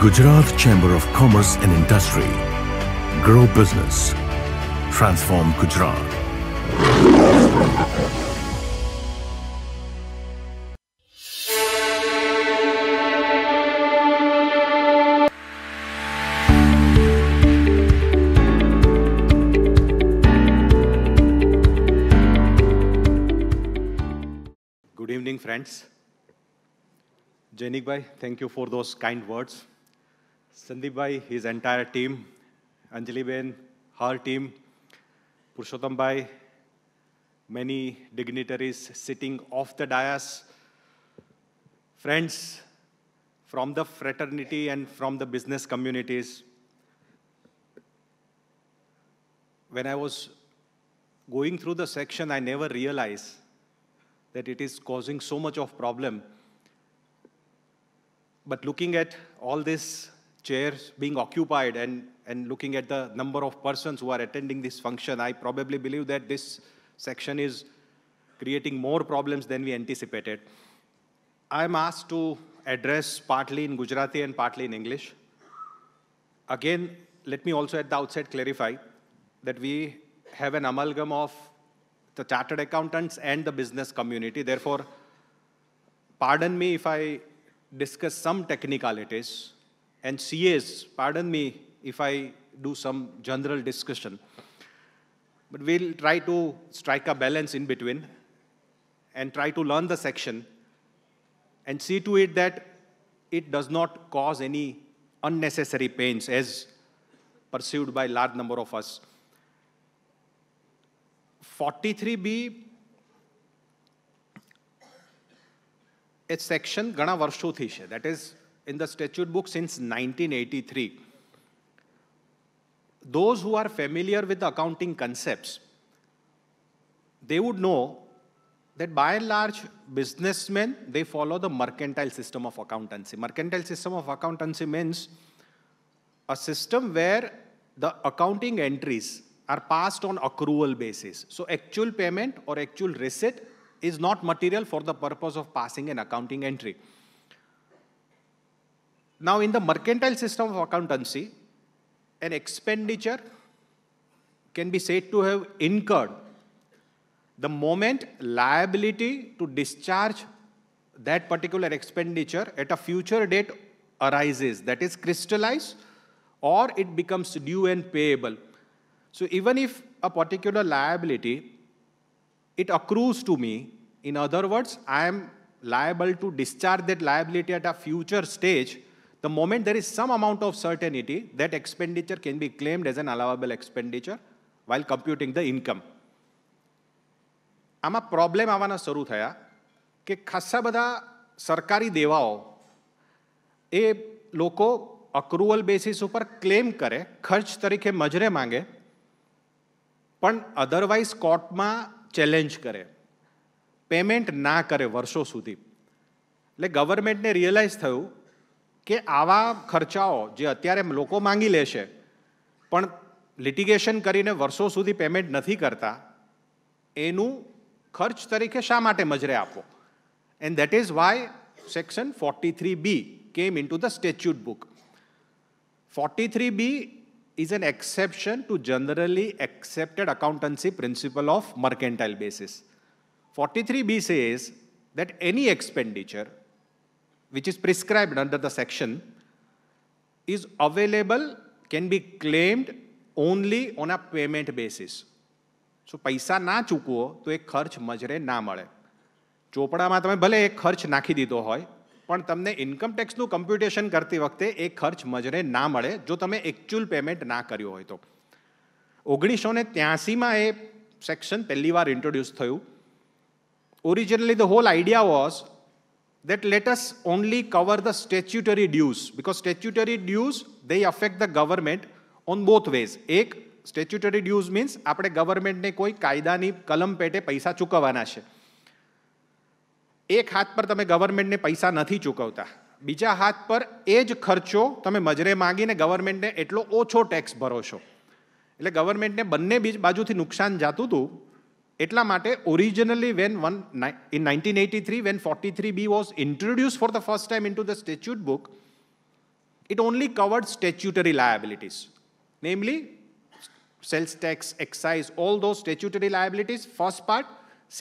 Gujarat Chamber of Commerce and Industry. Grow business. Transform Gujarat. Good evening, friends. Janik bhai, thank you for those kind words. Sandeep Bhai, his entire team, Anjali Ben, her team, Purushottam Bhai, many dignitaries sitting off the dais, friends from the fraternity and from the business communities. When I was going through the section, I never realized that it is causing so much of problem. But looking at all this chairs being occupied and, and looking at the number of persons who are attending this function, I probably believe that this section is creating more problems than we anticipated. I'm asked to address partly in Gujarati and partly in English. Again, let me also at the outset clarify that we have an amalgam of the chartered accountants and the business community. Therefore, pardon me if I discuss some technicalities and CAs, pardon me if I do some general discussion, but we'll try to strike a balance in between and try to learn the section and see to it that it does not cause any unnecessary pains as perceived by large number of us. 43B a section, ઘણા વર્ષોથી છે in the statute book since 1983. Those who are familiar with the accounting concepts, they would know that by and large, businessmen, they follow the mercantile system of accountancy. Mercantile system of accountancy means a system where the accounting entries are passed on accrual basis. So actual payment or actual receipt is not material for the purpose of passing an accounting entry. Now, in the mercantile system of accountancy, an expenditure can be said to have incurred the moment liability to discharge that particular expenditure at a future date arises, that is crystallized or it becomes due and payable. So even if a particular liability, it accrues to me, in other words, I am liable to discharge that liability at a future stage, The moment there is some amount of certainty, that expenditure can be claimed as an allowable expenditure while computing the income. આમાં problem આવવાના શરૂ થયા કે ખાસ્સા બધા સરકારી દેવાઓ એ લોકો અક્રુઅલ basis ઉપર ક્લેમ કરે ખર્ચ તરીકે મજરે માંગે પણ અધરવાઇઝ કોર્ટમાં ચેલેન્જ કરે પેમેન્ટ ના કરે વર્ષો સુધી એટલે ગવર્મેન્ટને રિયલાઇઝ થયું કે આવા ખર્ચાઓ જે અત્યારે લોકો માંગી લે છે પણ લિટિગેશન કરીને વર્ષો સુધી પેમેન્ટ નથી કરતા એનું ખર્ચ તરીકે શા માટે મજરે આપો and that is why section forty three B came into the statute book forty three B is an is an exception to generally accepted accountancy principle of mercantile basis. 43B says that any expenditure which is prescribed under the section is available, can be claimed only on a payment basis. So પૈસા ના ચૂકવો તો એ ખર્ચ મજરે ના મળે ચોપડામાં તમે ભલે એ ખર્ચ નાખી દીધો હોય પણ તમને ઇન્કમટેક્સનું કમ્પ્યુટેશન કરતી વખતે એ ખર્ચ મજરે ના મળે જો તમે એકચ્યુઅલ પેમેન્ટ ના કર્યું હોય તો ઓગણીસો ને ત્યાસીમાં એ સેક્શન પહેલી વાર ઇન્ટ્રોડ્યુસ થયું originally the whole idea was that let us only cover the statutory dues because statutory dues they affect the government on both ways એક સ્ટેચ્યુટરી ડ્યુઝ મીન્સ આપણે ગવર્મેન્ટને કોઈ કાયદાની કલમ પેટે પૈસા ચૂકવવાના છે એક હાથ પર તમે ગવર્મેન્ટને પૈસા નથી ચૂકવતા બીજા હાથ પર એ જ ખર્ચો તમે મજરે માગીને ગવર્મેન્ટને એટલો ઓછો ટેક્સ ભરો છો એટલે ગવર્મેન્ટને બંને બાજુથી નુકસાન જાતું હતું એટલા માટે originally when one in nineteen eighty three when forty three B was introduce for the first time in it only covered statutory liabilities, namely sales tax, excise, all those statutory liabilities, first part.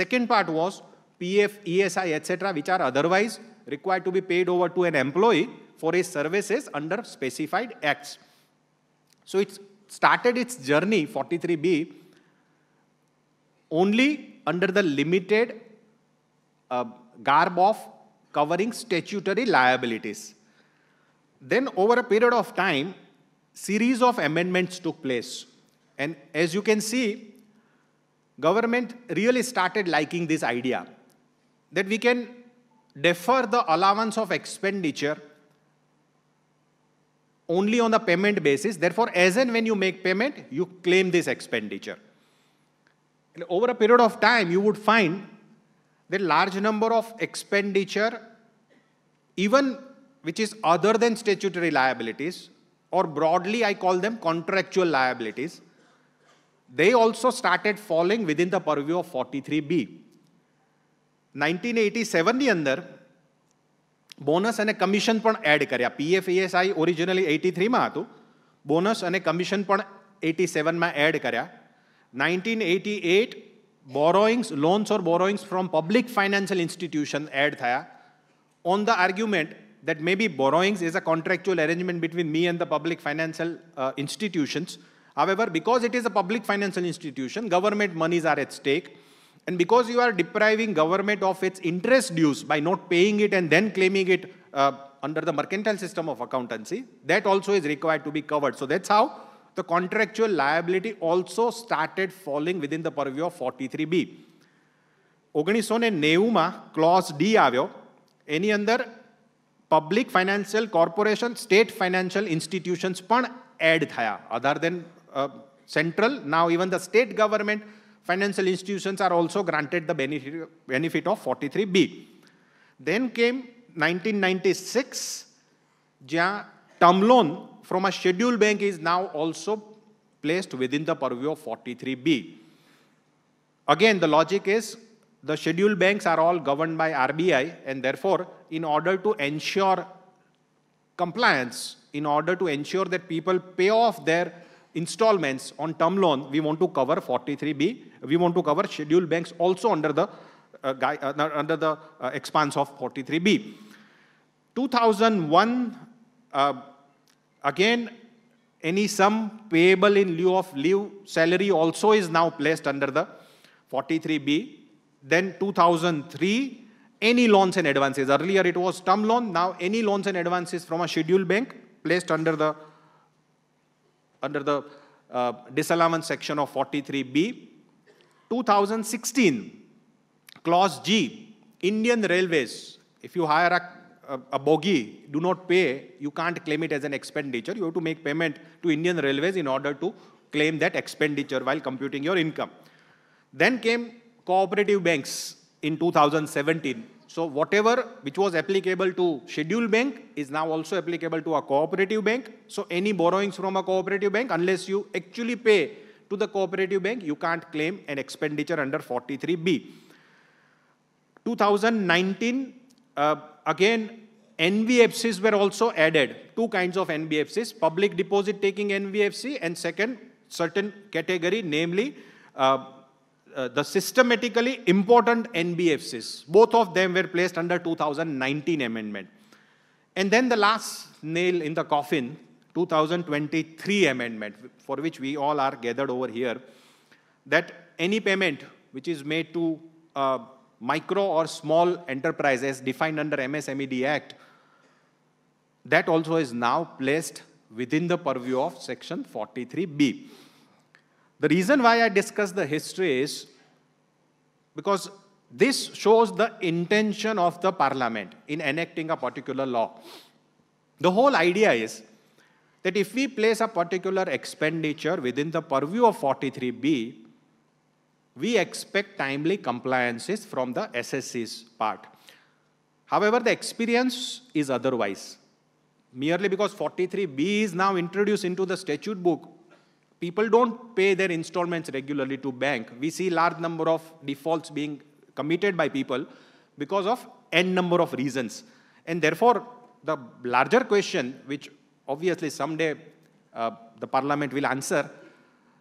Second part was PF, ESI, etc., which are otherwise required to be paid over to an employee for his services under specified acts. So it started its journey, 43B, only under the limited uh, garb of covering statutory liabilities. Then over a period of time, series of amendments took place. And as you can see, government really started liking this idea that we can defer the allowance of expenditure only on the payment basis. Therefore, as and when you make payment, you claim this expenditure over a period of time, you would find the large number of expenditure, even which is other than statutory liabilities, or broadly I call them contractual liabilities, they also started falling within the purview of 43B. 1987ની અંદર bonus bonus commission commission add કર્યા PF originally 83 eighty થ્રીમાં હતું bonus અને commission પણ 87 સેવનમાં add કર્યા 1988 borrowings loans or borrowings from public financial institution add thaya on the argument that maybe borrowings is a contractual arrangement between me and the public financial uh, institutions however because it is a public financial institution government monies are at stake and because you are depriving government of its interest dues by not paying it and then claiming it uh, under the mercantile system of accountancy that also is required to be covered so that's how the contractual liability also started falling within the purview of 43B. ઓગણીસો ને નેવુંમાં close D આવ્યો એની અંદર public financial corporation state financial institutions પણ add થયા other than central now even the state government financial institutions are also granted the benefit benefit of forty three B then came nineteen ninety six જ્યાં term loan from a scheduled bank is now also placed within the purview of 43B. Again, the logic is the scheduled banks are all governed by RBI and therefore, in order to ensure compliance, in order to ensure that people pay off their installments on term loan, we want to cover 43B. We want to cover scheduled banks also under the, uh, guy, uh, under the uh, expanse of 43B. 2001 uh, Again, any sum payable in lieu of leave salary also is now placed under the 43B. Then 2003, any loans and advances. Earlier it was term loan. Now any loans and advances from a scheduled bank placed under the under the uh, disallowance section of 43B. 2016, Clause G, Indian Railways. If you hire a a, bogie, do not pay, you can't claim it as an expenditure. You have to make payment to Indian Railways in order to claim that expenditure while computing your income. Then came cooperative banks in 2017. So whatever which was applicable to scheduled bank is now also applicable to a cooperative bank. So any borrowings from a cooperative bank, unless you actually pay to the cooperative bank, you can't claim an expenditure under 43B. 2019 uh, again, NBFCs were also added. Two kinds of NBFCs, public deposit taking NBFC and second, certain category, namely uh, uh, the systematically important NBFCs. Both of them were placed under 2019 amendment. And then the last nail in the coffin, 2023 amendment, for which we all are gathered over here, that any payment which is made to uh, micro or small enterprises defined under MSMED Act, that also is now placed within the purview of section 43B. The reason why I discuss the history is because this shows the intention of the parliament in enacting a particular law. The whole idea is that if we place a particular expenditure within the purview of 43B, we expect timely compliances from the SSC's part. However, the experience is otherwise. Merely because 43B is now introduced into the statute book, people don't pay their installments regularly to bank. We see large number of defaults being committed by people because of n number of reasons. And therefore, the larger question, which obviously someday uh, the parliament will answer,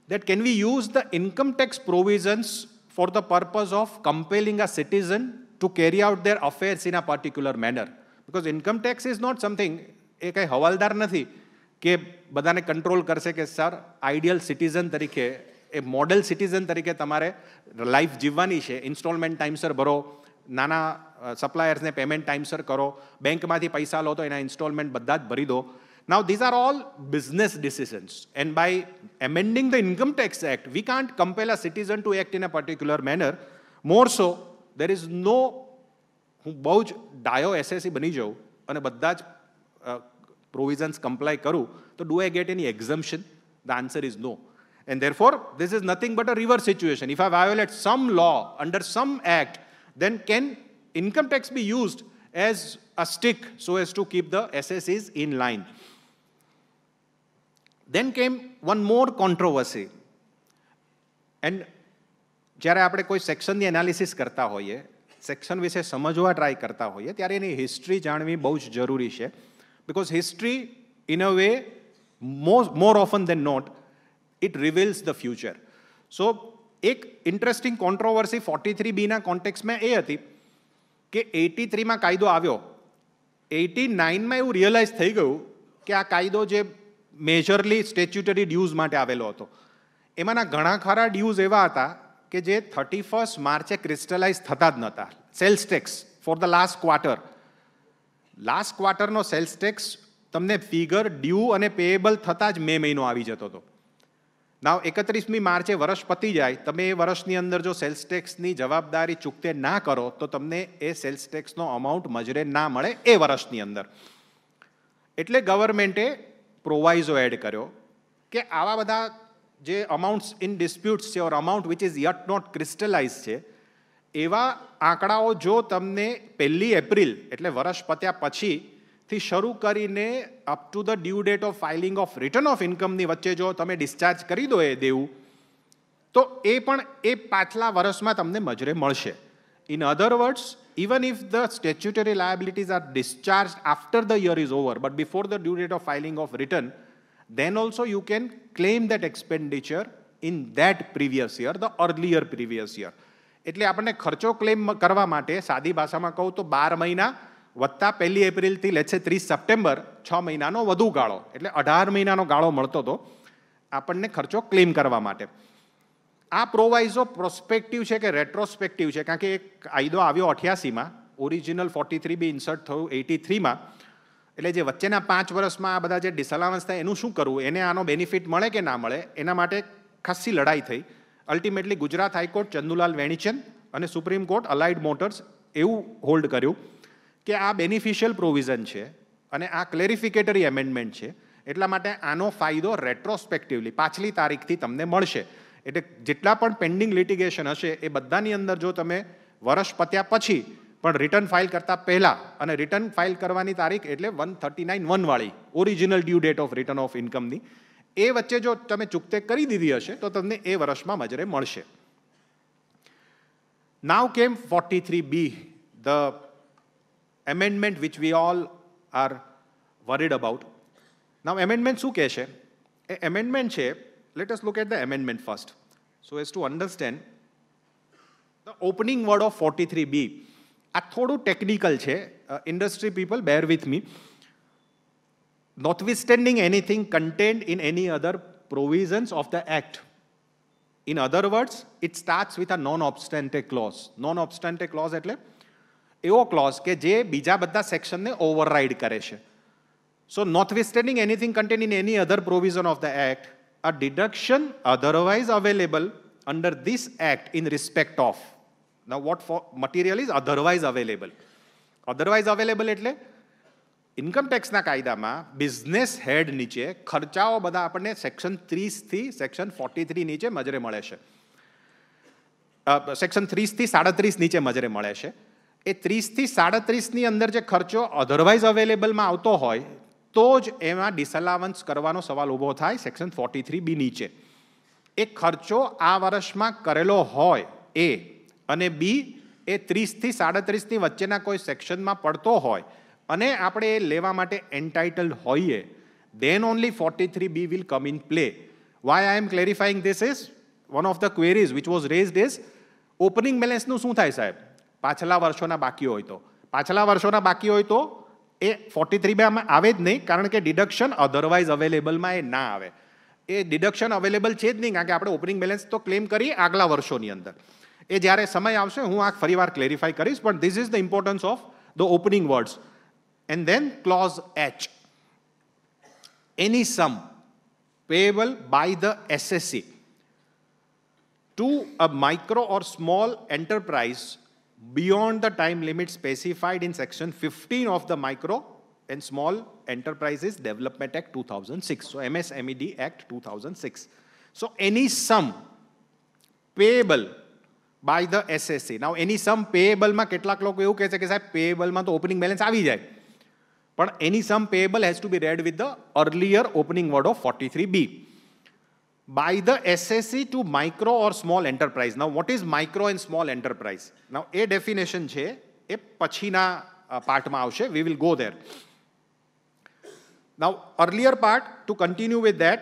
that can we use the income tax provisions for the purpose of compelling a citizen to carry out their affairs in a particular manner. Because income tax is not something, એ કંઈ હવાલદાર નથી કે બધાને control કરશે કે sir ideal citizen તરીકે એ model citizen તરીકે તમારે લાઈફ જીવવાની છે ઇન્સ્ટોલમેન્ટ ટાઈમસર ભરો નાના સપ્લાયર્સને પેમેન્ટ ટાઈમસર કરો બેંકમાંથી પૈસા લો તો એના ઇન્સ્ટોલમેન્ટ બધા જ ભરી દો Now, these are all business decisions. And by amending the Income Tax Act, we can't compel a citizen to act in a particular manner. More so, there is no bauj dio SSE bani jau, and baddaj uh, provisions comply karu, so do I get any exemption? The answer is no. And therefore, this is nothing but a reverse situation. If I violate some law under some act, then can income tax be used as a stick so as to keep the SSIs in line? દેન કેમ one more controversy and જ્યારે આપણે કોઈ સેક્શનની analysis કરતા હોઈએ section વિશે સમજવા try કરતા હોઈએ ત્યારે એની હિસ્ટ્રી જાણવી બહુ જ જરૂરી છે because history in a way more often than not it reveals the future so એક ઇન્ટરેસ્ટિંગ કોન્ટ્રોવર્સી ફોર્ટી થ્રી બીના કોન્ટેક્સમાં એ હતી કે એટી થ્રીમાં કાયદો આવ્યો એટી નાઇનમાં એવું રિયલાઇઝ થઈ ગયું કે આ કાયદો જે મેજરલી સ્ટેચ્યુટરી ડ્યુઝ માટે આવેલો હતો એમાંના ઘણા ખરા ડ્યુઝ એવા હતા કે જે થર્ટી ફર્સ્ટ માર્ચે ક્રિસ્ટલાઇઝ થતા જ નહોતા sales tax for the last quarter last ક્વાર્ટરનો સેલ્સ ટેક્સ તમને ફિગર ડ્યુ અને પેએબલ થતાં જ મે મહિનો આવી જતો હતો નાવ એકત્રીસમી માર્ચે વર્ષ પતી જાય તમે એ વર્ષની અંદર જો સેલ્સ ટેક્સની જવાબદારી ચૂકતે ના કરો તો તમને એ સેલ્સ ટેક્સનો અમાઉન્ટ મજરે ના મળે એ વર્ષની અંદર એટલે ગવર્મેન્ટે પ્રોવાઇઝો એડ કર્યો કે આવા બધા જે અમાઉન્ટ્સ ઇન ડિસ્પ્યુટ્સ છે or amount which is yet not crystallise છે એવા આંકડાઓ જો તમને પહેલી એપ્રિલ એટલે વર્ષ પત્યા પછીથી શરૂ કરીને up to the due date of filing of return of ઇન્કમની વચ્ચે જો તમે ડિસ્ચાર્જ કરી દો એ દેવું તો એ પણ એ પાછલા વર્ષમાં તમને મજરે મળશે In other words, even if the statutory liabilities are discharged after the year is over, but before the due date of filing of return, then also you can claim that expenditure in that previous year, the earlier previous year. એટલે આપણને ખર્ચો claim કરવા માટે સાદી ભાષામાં કહું તો બાર મહિના વત્તા પહેલી એપ્રિલથી લે છે ત્રીસ સપ્ટેમ્બર છ મહિનાનો વધુ ગાળો એટલે અઢાર મહિનાનો ગાળો મળતો હતો આપણને ખર્ચો ક્લેમ કરવા માટે આ પ્રોવાઇઝો પ્રોસ્પેક્ટિવ છે કે રેટ્રોસ્પેક્ટિવ છે કારણ કે એક કાયદો આવ્યો અઠ્યાસીમાં original forty three B insert થયું એટી થ્રીમાં એટલે જે વચ્ચેના પાંચ વર્ષમાં આ બધા જે ડિસઅલાવન્સ થાય એનું શું કરવું એને આનો બેનિફિટ મળે કે ના મળે એના માટે ખાસ્સી લડાઈ થઈ અલ્ટિમેટલી ગુજરાત હાઈકોર્ટ ચંદુલાલ વેણીચંદ અને સુપ્રીમ કોર્ટ અલાઇડ મોટર્સ એવું હોલ્ડ કર્યું કે આ બેનિફિશિયલ પ્રોવિઝન છે અને આ ક્લેરિફિકેટરી એમેન્ડમેન્ટ છે એટલા માટે આનો ફાયદો રેટ્રોસ્પેક્ટિવલી પાછલી તારીખથી તમને મળશે એટલે જેટલા પણ પેન્ડિંગ લિટિગેશન હશે એ બધાની અંદર જો તમે વર્ષ પત્યા પછી પણ રિટર્ન ફાઇલ કરતાં પહેલાં અને રિટર્ન ફાઇલ કરવાની તારીખ એટલે વન થર્ટી નાઇન વનવાળી original due date of return of ઇન્કમની એ વચ્ચે જો તમે ચૂકતે કરી દીધી હશે તો તમને એ વર્ષમાં મજરે મળશે now came forty three B the amendment which we all are worried about now amendment શું કહે છે એ એમેન્ડમેન્ટ છે let us look at the amendment first so as to understand the opening word of 43b આ થોડું technical છે industry people bear with me notwithstanding anything contained in any other provisions of the act. In other words, it starts with a non-obstante clause. Non-obstante clause એટલે એવો close કે જે બીજા બધા સેક્શનને override કરે છે so notwithstanding anything contained in any other provision of the act a deduction otherwise available under this act in respect of. Now what for material is otherwise available? Otherwise available એટલે income ટેક્સના કાયદામાં business હેડ નીચે ખર્ચાઓ બધા આપણને section ત્રીસથી section forty three નીચે મજરે મળે છે સેક્શન ત્રીસથી સાડત્રીસ નીચે મજરે મળે છે એ ત્રીસથી સાડત્રીસની અંદર જે ખર્ચો અધરવાઇઝ અવેલેબલમાં આવતો હોય તો જ એમાં ડિસઅલાવન્સ કરવાનો સવાલ ઊભો થાય સેક્શન ફોર્ટી થ્રી બી નીચે એ ખર્ચો આ વર્ષમાં કરેલો હોય એ અને બી એ ત્રીસથી સાડત્રીસની વચ્ચેના કોઈ સેક્શનમાં પડતો હોય અને આપણે એ લેવા માટે એન્ટાઇટલ્ડ હોઈએ only forty three B will come in play why I am this this one one of the queries was was is, opening opening નું શું થાય સાહેબ પાછલા વર્ષોના બાકી હોય તો પાછલા વર્ષોના બાકી હોય તો એ ફોર્ટી થ્રી બેમાં આવે જ નહીં કારણ કે ડિડક્શન અધરવાઇઝ અવેલેબલમાં એ ના આવે એ ડિડક્શન અવેલેબલ છે જ નહીં કારણ કે આપણે ઓપનિંગ બેલેન્સ તો ક્લેમ કરીએ આગલા વર્ષોની અંદર એ જ્યારે સમય આવશે હું આ ફરી વાર ક્લેરિફાય કરીશ પણ this is the importance of the opening words and then clause H any sum payable by the SSC to a micro or small enterprise beyond the time limit specified in section 15 of the Micro and Small Enterprises Development Act 2006. So MSMED Act 2006. So any sum payable by the SSA. Now any sum payable માં કેટલાક લોકો એવું કહે છે કે સાહેબ payable માં તો opening balance આવી જાય. પણ any sum payable has to be read with the earlier opening word of 43B. by the SSC to micro or small enterprise. Now, what is micro and small enterprise? Now, A a pachina uh, part પાર્ટમાં આવશે We will go there. Now, earlier part, to continue with that,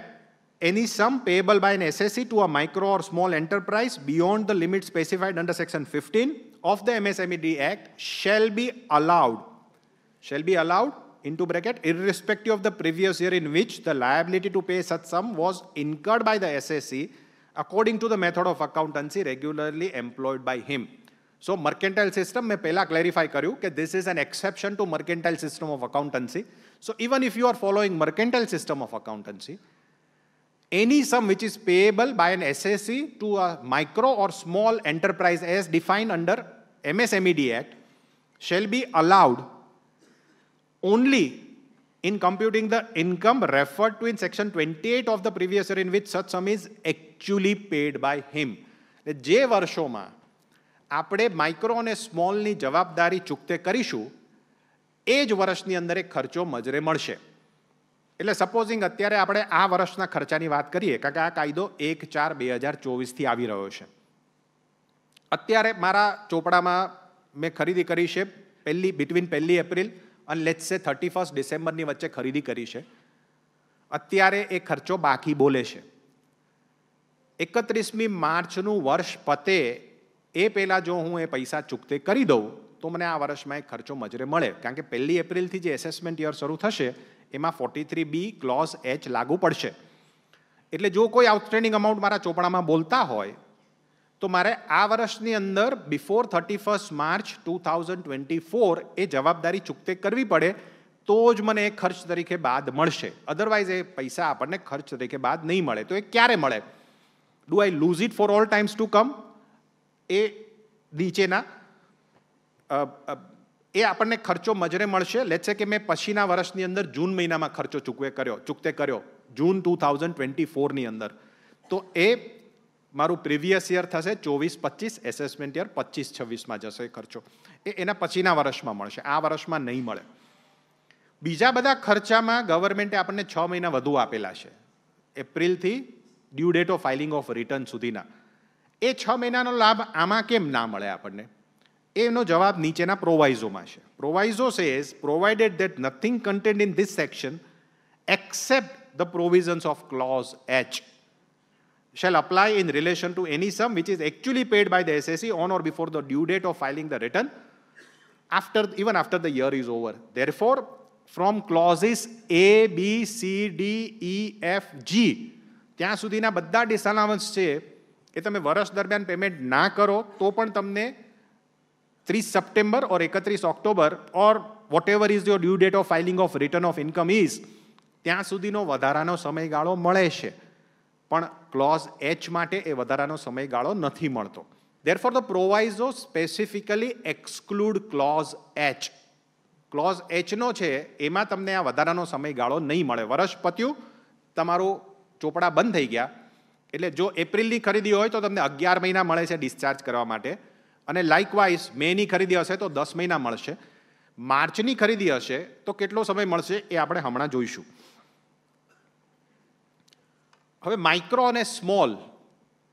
any sum payable by an SSC to a micro or small enterprise beyond the limit specified under Section 15 of the MSMED Act shall be allowed, shall be allowed into bracket irrespective of the previous year in which the liability to pay such sum was incurred by the SSE according to the method of accountancy regularly employed by him. So mercantile system, I first clarify that this is an exception to mercantile system of accountancy. So even if you are following mercantile system of accountancy, any sum which is payable by an SSE to a micro or small enterprise as defined under MSMED Act shall be allowed only in computing the income referred to in section 28 of the previous year in which such sum is actually paid by him. જે વર્ષોમાં આપણે micro અને સ્મોલની જવાબદારી ચૂકતે કરીશું એ જ વર્ષની અંદર એક ખર્ચો મજરે મળશે એટલે સપોઝિંગ અત્યારે આપણે આ વર્ષના ખર્ચાની વાત કરીએ કારણ કે આ કાયદો એક ચાર બે હજાર ચોવીસથી આવી રહ્યો છે અત્યારે મારા ચોપડામાં મેં ખરીદી કરી છે પહેલી બિટવીન પહેલી એપ્રિલ અને લેટ્સ સે થર્ટી ફર્સ્ટ ડિસેમ્બરની વચ્ચે ખરીદી કરી છે અત્યારે એ ખર્ચો બાકી બોલે છે એકત્રીસમી માર્ચનું વર્ષ પતે એ પહેલાં જો હું એ પૈસા ચૂકતે કરી દઉં તો મને આ વર્ષમાં એ ખર્ચો મજરે મળે કારણ કે પહેલી એપ્રિલથી જે એસેસમેન્ટ યર શરૂ થશે એમાં forty three B clause H લાગુ પડશે એટલે જો કોઈ આઉટસ્ટેન્ડિંગ અમાઉન્ટ મારા ચોપડામાં બોલતા હોય તો મારે આ વર્ષની અંદર before thirty first March two thousand twenty four એ જવાબદારી ચૂકતે કરવી પડે તો જ મને એ ખર્ચ તરીકે બાદ મળશે અધરવાઇઝ એ પૈસા આપણને ખર્ચ તરીકે બાદ નહીં મળે તો એ ક્યારે મળે do I lose it for all times to come એ નીચેના એ આપણને ખર્ચો મજરે મળશે લેટ છે કે મેં પછીના વર્ષની અંદર જૂન મહિનામાં ખર્ચો ચૂકવે કર્યો ચૂકતે કર્યો જૂન ટુ થાઉઝન્ડ ટ્વેન્ટી ફોરની અંદર તો એ મારું પ્રિવિયસ યર થશે ચોવીસ પચીસ એસેસમેન્ટ યર પચીસ છવ્વીસમાં જશે ખર્ચો એ એના પછીના વર્ષમાં મળશે આ વર્ષમાં નહીં મળે બીજા બધા ખર્ચામાં ગવર્મેન્ટે આપણને છ મહિના વધુ આપેલા છે એપ્રિલથી due date of filing of return સુધીના એ છ મહિનાનો લાભ આમાં કેમ ના મળે આપણને એનો જવાબ નીચેના પ્રોવાઇઝોમાં છે proviso says provided that nothing contained in this section except the provisions of clause H shall apply in relation to any sum which is actually paid by the SSE on or before the due date of filing the return after even after the year is over. Therefore, from clauses A, B, C, D, E, F, G ત્યાં સુધીના બધા ડિસઅલાવન્સ છે એ તમે વર્ષ દરમિયાન payment ના કરો તો પણ તમને ત્રીસ સપ્ટેમ્બર ઓર એકત્રીસ October or whatever is your due date of filing of return of income is ત્યાં સુધીનો વધારાનો સમયગાળો મળે છે પણ ક્લોઝ એચ માટે એ વધારાનો સમયગાળો નથી મળતો for the proviso specifically exclude clause H clause એચનો છે એમાં તમને આ વધારાનો સમયગાળો નહીં મળે વર્ષ પત્યું તમારું ચોપડા બંધ થઈ ગયા એટલે જો એપ્રિલની ખરીદી હોય તો તમને અગિયાર મહિના મળે છે ડિસ્ચાર્જ કરવા માટે અને લાઇકવાઇઝ મેની ખરીદી હશે તો દસ મહિના મળશે માર્ચની ખરીદી હશે તો કેટલો સમય મળશે એ આપણે હમણાં જોઈશું હવે માઇક્રો અને સ્મોલ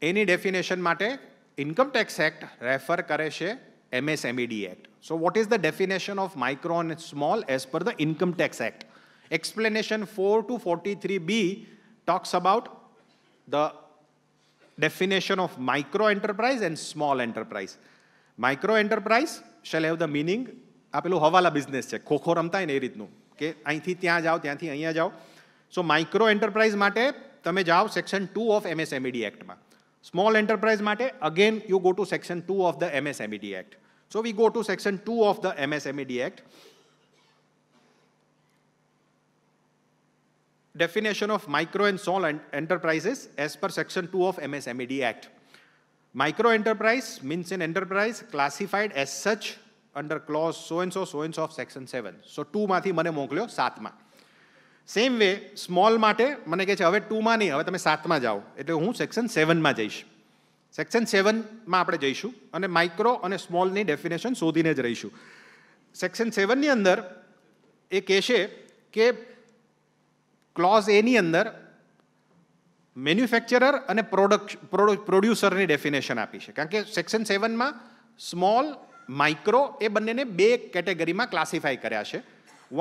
એની ડેફિનેશન માટે ઇન્કમ ટેક્સ એક્ટ રેફર કરે છે MSMED Act. So what is the definition of micro and small as per the Income Tax Act? Explanation 4 to 43B talks about the definition of micro enterprise and small enterprise. Micro enterprise shall have the meaning, આ પેલું હવાલા business છે ખોખો રમતા હોય ને એ રીતનું કે અહીંથી ત્યાં જાઓ ત્યાંથી અહીંયા જાઓ સો માઇક્રો એન્ટરપ્રાઇઝ માટે તમે જાઓ સેક્શન ટુ ઓફ એમએસએમઈડી એક્ટમાં સ્મોલ એન્ટરપ્રાઇઝ માટે again you go to section two of the MSMED act so we go to section two of the MSMED act definition of micro and small enterprises as per section 2 of MSMED Act. Micro enterprise means an enterprise classified as such under clause so and so so and so of section 7. So 2 માંથી મને મોકલ્યો 7 same way small માટે મને કહે છે હવે ટુમાં નહીં હવે તમે સાતમાં જાઓ એટલે હું સેક્શન સેવનમાં જઈશ સેક્શન સેવનમાં આપણે જઈશું અને માઇક્રો અને સ્મોલની ડેફિનેશન શોધીને જ રહીશું સેક્શન સેવનની અંદર એ કહેશે કે ક્લોઝ એની અંદર મેન્યુફેક્ચરર અને પ્રોડક્ટ પ્રોડ્યુસરની ડેફિનેશન આપી છે કારણ કે સેક્શન સેવનમાં સ્મોલ માઇક્રો એ બંનેને બે કેટેગરીમાં ક્લાસિફાય કર્યા છે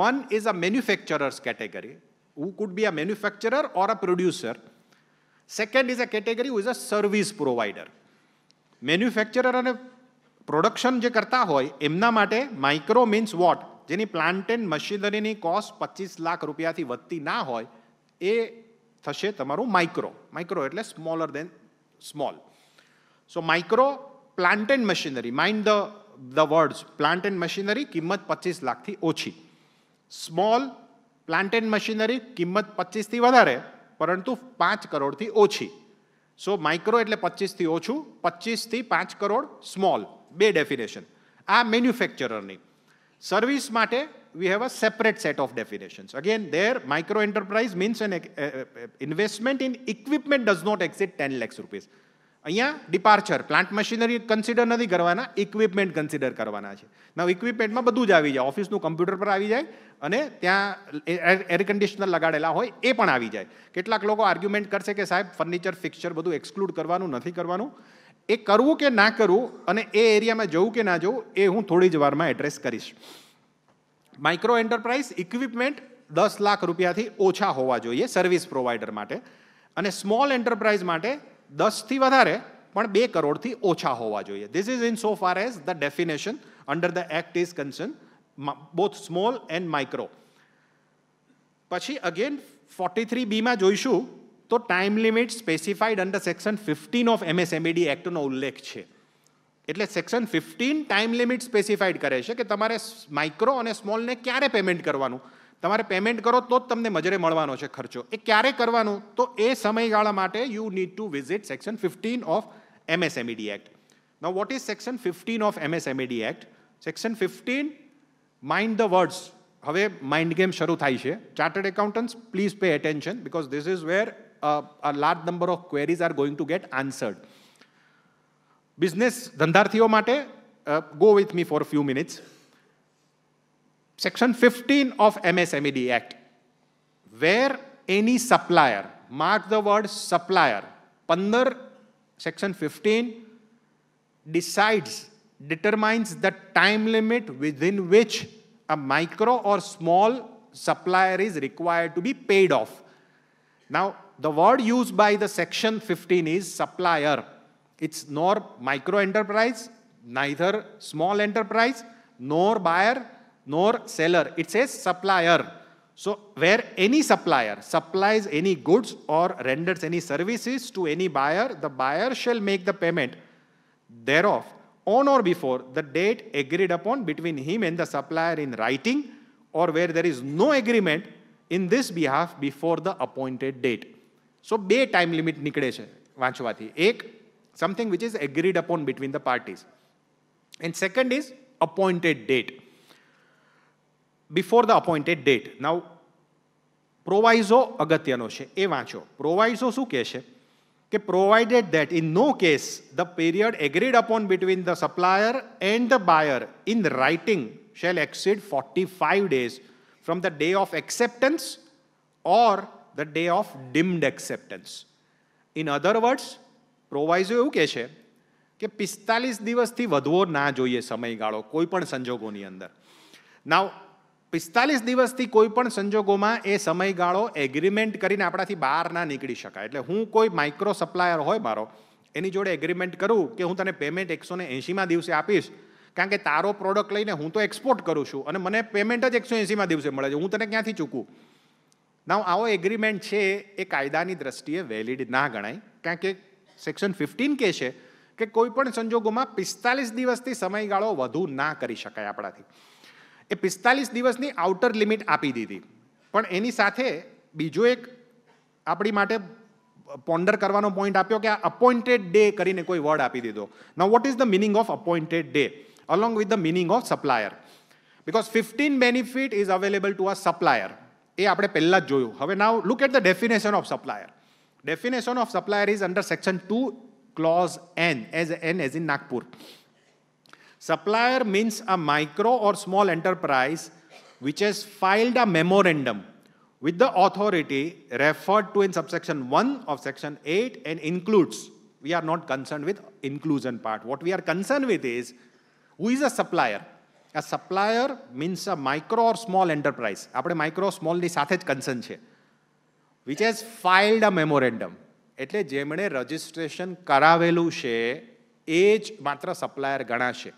One is a manufacturer's category, who could be a manufacturer or a producer. Second is a category who is a service provider. Manufacturer અને પ્રોડક્શન જે કરતા હોય એમના માટે માઇક્રો મીન્સ વોટ જેની પ્લાન્ટ એન્ડ મશીનરીની કોસ્ટ પચીસ લાખ રૂપિયાથી વધતી ના હોય એ થશે તમારું માઇક્રો માઇક્રો એટલે smaller than small so micro plant and machinery mind the the words plant and machinery કિંમત પચીસ લાખથી ઓછી સ્મોલ પ્લાન્ટેડ મશીનરી કિંમત પચીસથી વધારે પરંતુ પાંચ કરોડથી ઓછી સો માઇક્રો એટલે પચીસથી ઓછું પચીસથી પાંચ કરોડ સ્મોલ બે ડેફિનેશન આ મેન્યુફેક્ચરરની સર્વિસ માટે we have a separate set of definitions. Again, there micro enterprise means an uh, investment in equipment does not exceed 10 lakhs rupees. અહીંયા ડિપાર્ચર પ્લાન્ટ મશીનરી કન્સિડર નથી કરવાના ઇક્વિપમેન્ટ કન્સિડર કરવાના છે ના ઇક્વિપમેન્ટમાં બધું જ આવી જાય ઓફિસનું કમ્પ્યુટર પર આવી જાય અને ત્યાં એર કન્ડિશનર લગાડેલા હોય એ પણ આવી જાય કેટલાક લોકો આર્ગ્યુમેન્ટ કરશે કે સાહેબ ફર્નિચર ફિક્સચર બધું એક્સક્લુડ કરવાનું નથી કરવાનું એ કરવું કે ના કરવું અને એ એરિયામાં જવું કે ના જવું એ હું થોડી જ વારમાં એડ્રેસ કરીશ માઇક્રો એન્ટરપ્રાઇઝ ઇક્વિપમેન્ટ દસ લાખ રૂપિયાથી ઓછા હોવા જોઈએ સર્વિસ પ્રોવાઈડર માટે અને સ્મોલ એન્ટરપ્રાઇઝ માટે દસથી વધારે પણ બે કરોડથી ઓછા હોવા જોઈએ this is in so far as the definition under the act is concern both small and micro પછી અગેન ફોર્ટી થ્રી બીમાં જોઈશું તો time limit specified under section fifteen of MSMED એક્ટનો ઉલ્લેખ છે એટલે section fifteen time limit specified કરે છે કે તમારે માઇક્રો અને સ્મોલને ક્યારે પેમેન્ટ કરવાનું તમારે પેમેન્ટ કરો તો જ તમને મજરે મળવાનો છે ખર્ચો એ ક્યારે કરવાનું તો એ સમયગાળા માટે you need to visit section fifteen of MSMED act નો what is section fifteen of MSMED act section fifteen mind the words હવે માઇન્ડ ગેમ શરૂ થાય છે chartered accountants please pay attention because this is where a large number of queries are going to get answered business ધંધાર્થીઓ માટે go with me for few minutes Section 15 of MSMED Act, where any supplier, mark the word supplier, Pandar Section 15 decides, determines the time limit within which a micro or small supplier is required to be paid off. Now, the word used by the section 15 is supplier. It's nor micro enterprise, neither small enterprise, nor buyer, nor seller. It says supplier. So where any supplier supplies any goods or renders any services to any buyer, the buyer shall make the payment thereof on or before the date agreed upon between him and the supplier in writing or where there is no agreement in this behalf before the appointed date. So બે time limit નીકળે vanchavati. વાંચવાથી something which is agreed upon between the parties. And second is appointed date. Before the appointed date now proviso અગત્યનો છે એ વાંચો proviso શું કહે છે કે provided that in no case the period agreed upon between the supplier and the buyer in writing shall exceed forty five days from the day of acceptance or the day of deemed acceptance in other words proviso એવું કહે છે કે પિસ્તાલીસ દિવસથી વધવો ના જોઈએ સમયગાળો કોઈ પણ સંજોગોની અંદર નાવ પિસ્તાલીસ દિવસથી કોઈ પણ સંજોગોમાં એ સમયગાળો એગ્રીમેન્ટ કરીને આપણાથી બહાર ના નીકળી શકાય એટલે હું કોઈ માઇક્રો સપ્લાયર હોય મારો એની જોડે એગ્રીમેન્ટ કરું કે હું તને પેમેન્ટ એકસો ને એંશીમાં દિવસે આપીશ કારણ કે તારો પ્રોડક્ટ લઈને હું તો એક્સપોર્ટ કરું છું અને મને પેમેન્ટ જ એકસો એંશીમાં દિવસે મળે છે હું તને ક્યાંથી ચૂકું ના આવો એગ્રીમેન્ટ છે એ કાયદાની દ્રષ્ટિએ વેલિડ ના ગણાય કારણ કે સેક્શન ફિફ્ટીન કહે છે કે કોઈપણ સંજોગોમાં પિસ્તાલીસ દિવસથી સમયગાળો વધુ ના કરી શકાય આપણાથી એ પિસ્તાલીસ દિવસની આઉટર લિમિટ આપી દીધી પણ એની સાથે બીજો એક આપણી માટે પોન્ડર કરવાનો પોઈન્ટ આપ્યો કે આ અપોઇન્ટેડ ડે કરીને કોઈ વર્ડ આપી દીધો no what is the meaning of appointed day along with the meaning of supplier because fifteen benefit is available to a supplier એ આપણે પહેલાં જ જોયું હવે now look at the definition of supplier definition of supplier is under section two clause N as N as in Nagpur Supplier means a micro or small enterprise which has filed a memorandum with the authority referred to in subsection 1 of section 8 and includes. We are not concerned with inclusion part. What we are concerned with is who is a supplier. A supplier means a micro or small enterprise. આપણે micro small સાથે જ concern Which has filed a memorandum. Memorandum એટલે registration karavelu કરાવેલું છે age જ supplier supplier ગણાશે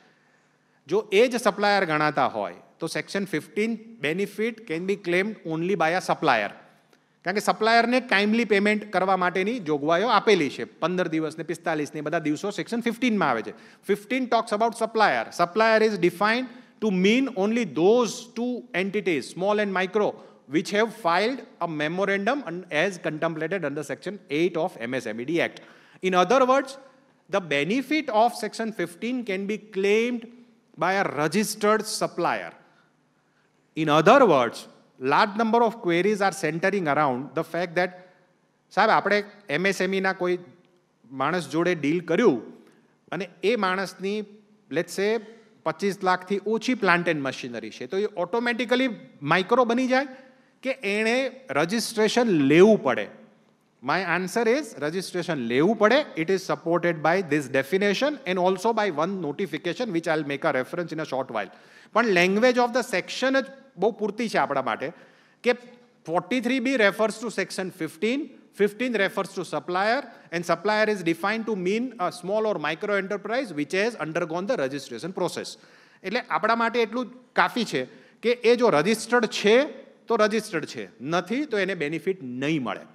જો એ જ સપ્લાયર ગણાતા હોય તો section fifteen benefit can be claimed only by a supplier કારણ કે સપ્લાયરને ટાઈમલી પેમેન્ટ કરવા માટેની જોગવાઈઓ આપેલી છે પંદર દિવસ ને પિસ્તાલીસ ને બધા દિવસો સેક્શન ફિફ્ટીનમાં આવે છે fifteen talks about supplier supplier is defined to mean only those two entities small and micro which have filed a memorandum as contemplated under section eight of MSMED act in other words the benefit of section fifteen can be claimed by a registered supplier in other words large number of queries are centring around the fact that સાહેબ આપણે એમએસએમઈના e કોઈ માણસ જોડે deal કર્યું અને એ માણસની let's એ પચીસ લાખથી ઓછી પ્લાન્ટ એન્ડ મશીનરી છે તો એ ઓટોમેટિકલી માઇક્રો બની જાય કે એણે રજિસ્ટ્રેશન લેવું પડે My answer is registration levu pade. It is supported by this definition and also by one notification which I'll make a reference in a short while. પણ language of the section જ બહુ પૂરતી છે આપણા માટે કે forty three B refers to section fifteen fifteen refers to supplier and supplier is define to mean a small or micro enterprise which has undergone the registration process એટલે આપણા માટે એટલું કાફી છે કે એ જો રજિસ્ટર્ડ છે તો રજિસ્ટર્ડ છે નથી તો એને બેનિફિટ નહીં મળે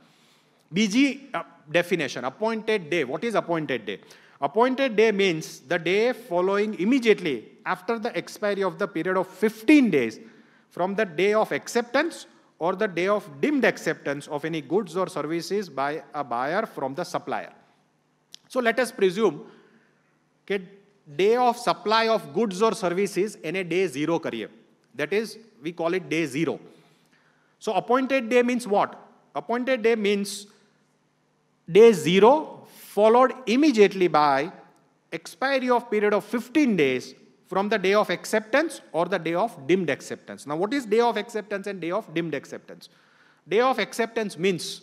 BG uh, definition, appointed day. What is appointed day? Appointed day means the day following immediately after the expiry of the period of 15 days from the day of acceptance or the day of deemed acceptance of any goods or services by a buyer from the supplier. So let us presume that day of supply of goods or services in a day zero career. That is, we call it day zero. So appointed day means what? Appointed day means day 0 followed immediately by expiry of period of 15 days from the day of acceptance or the day of dimmed acceptance. Now, what is day of acceptance and day of dimmed acceptance? Day of acceptance means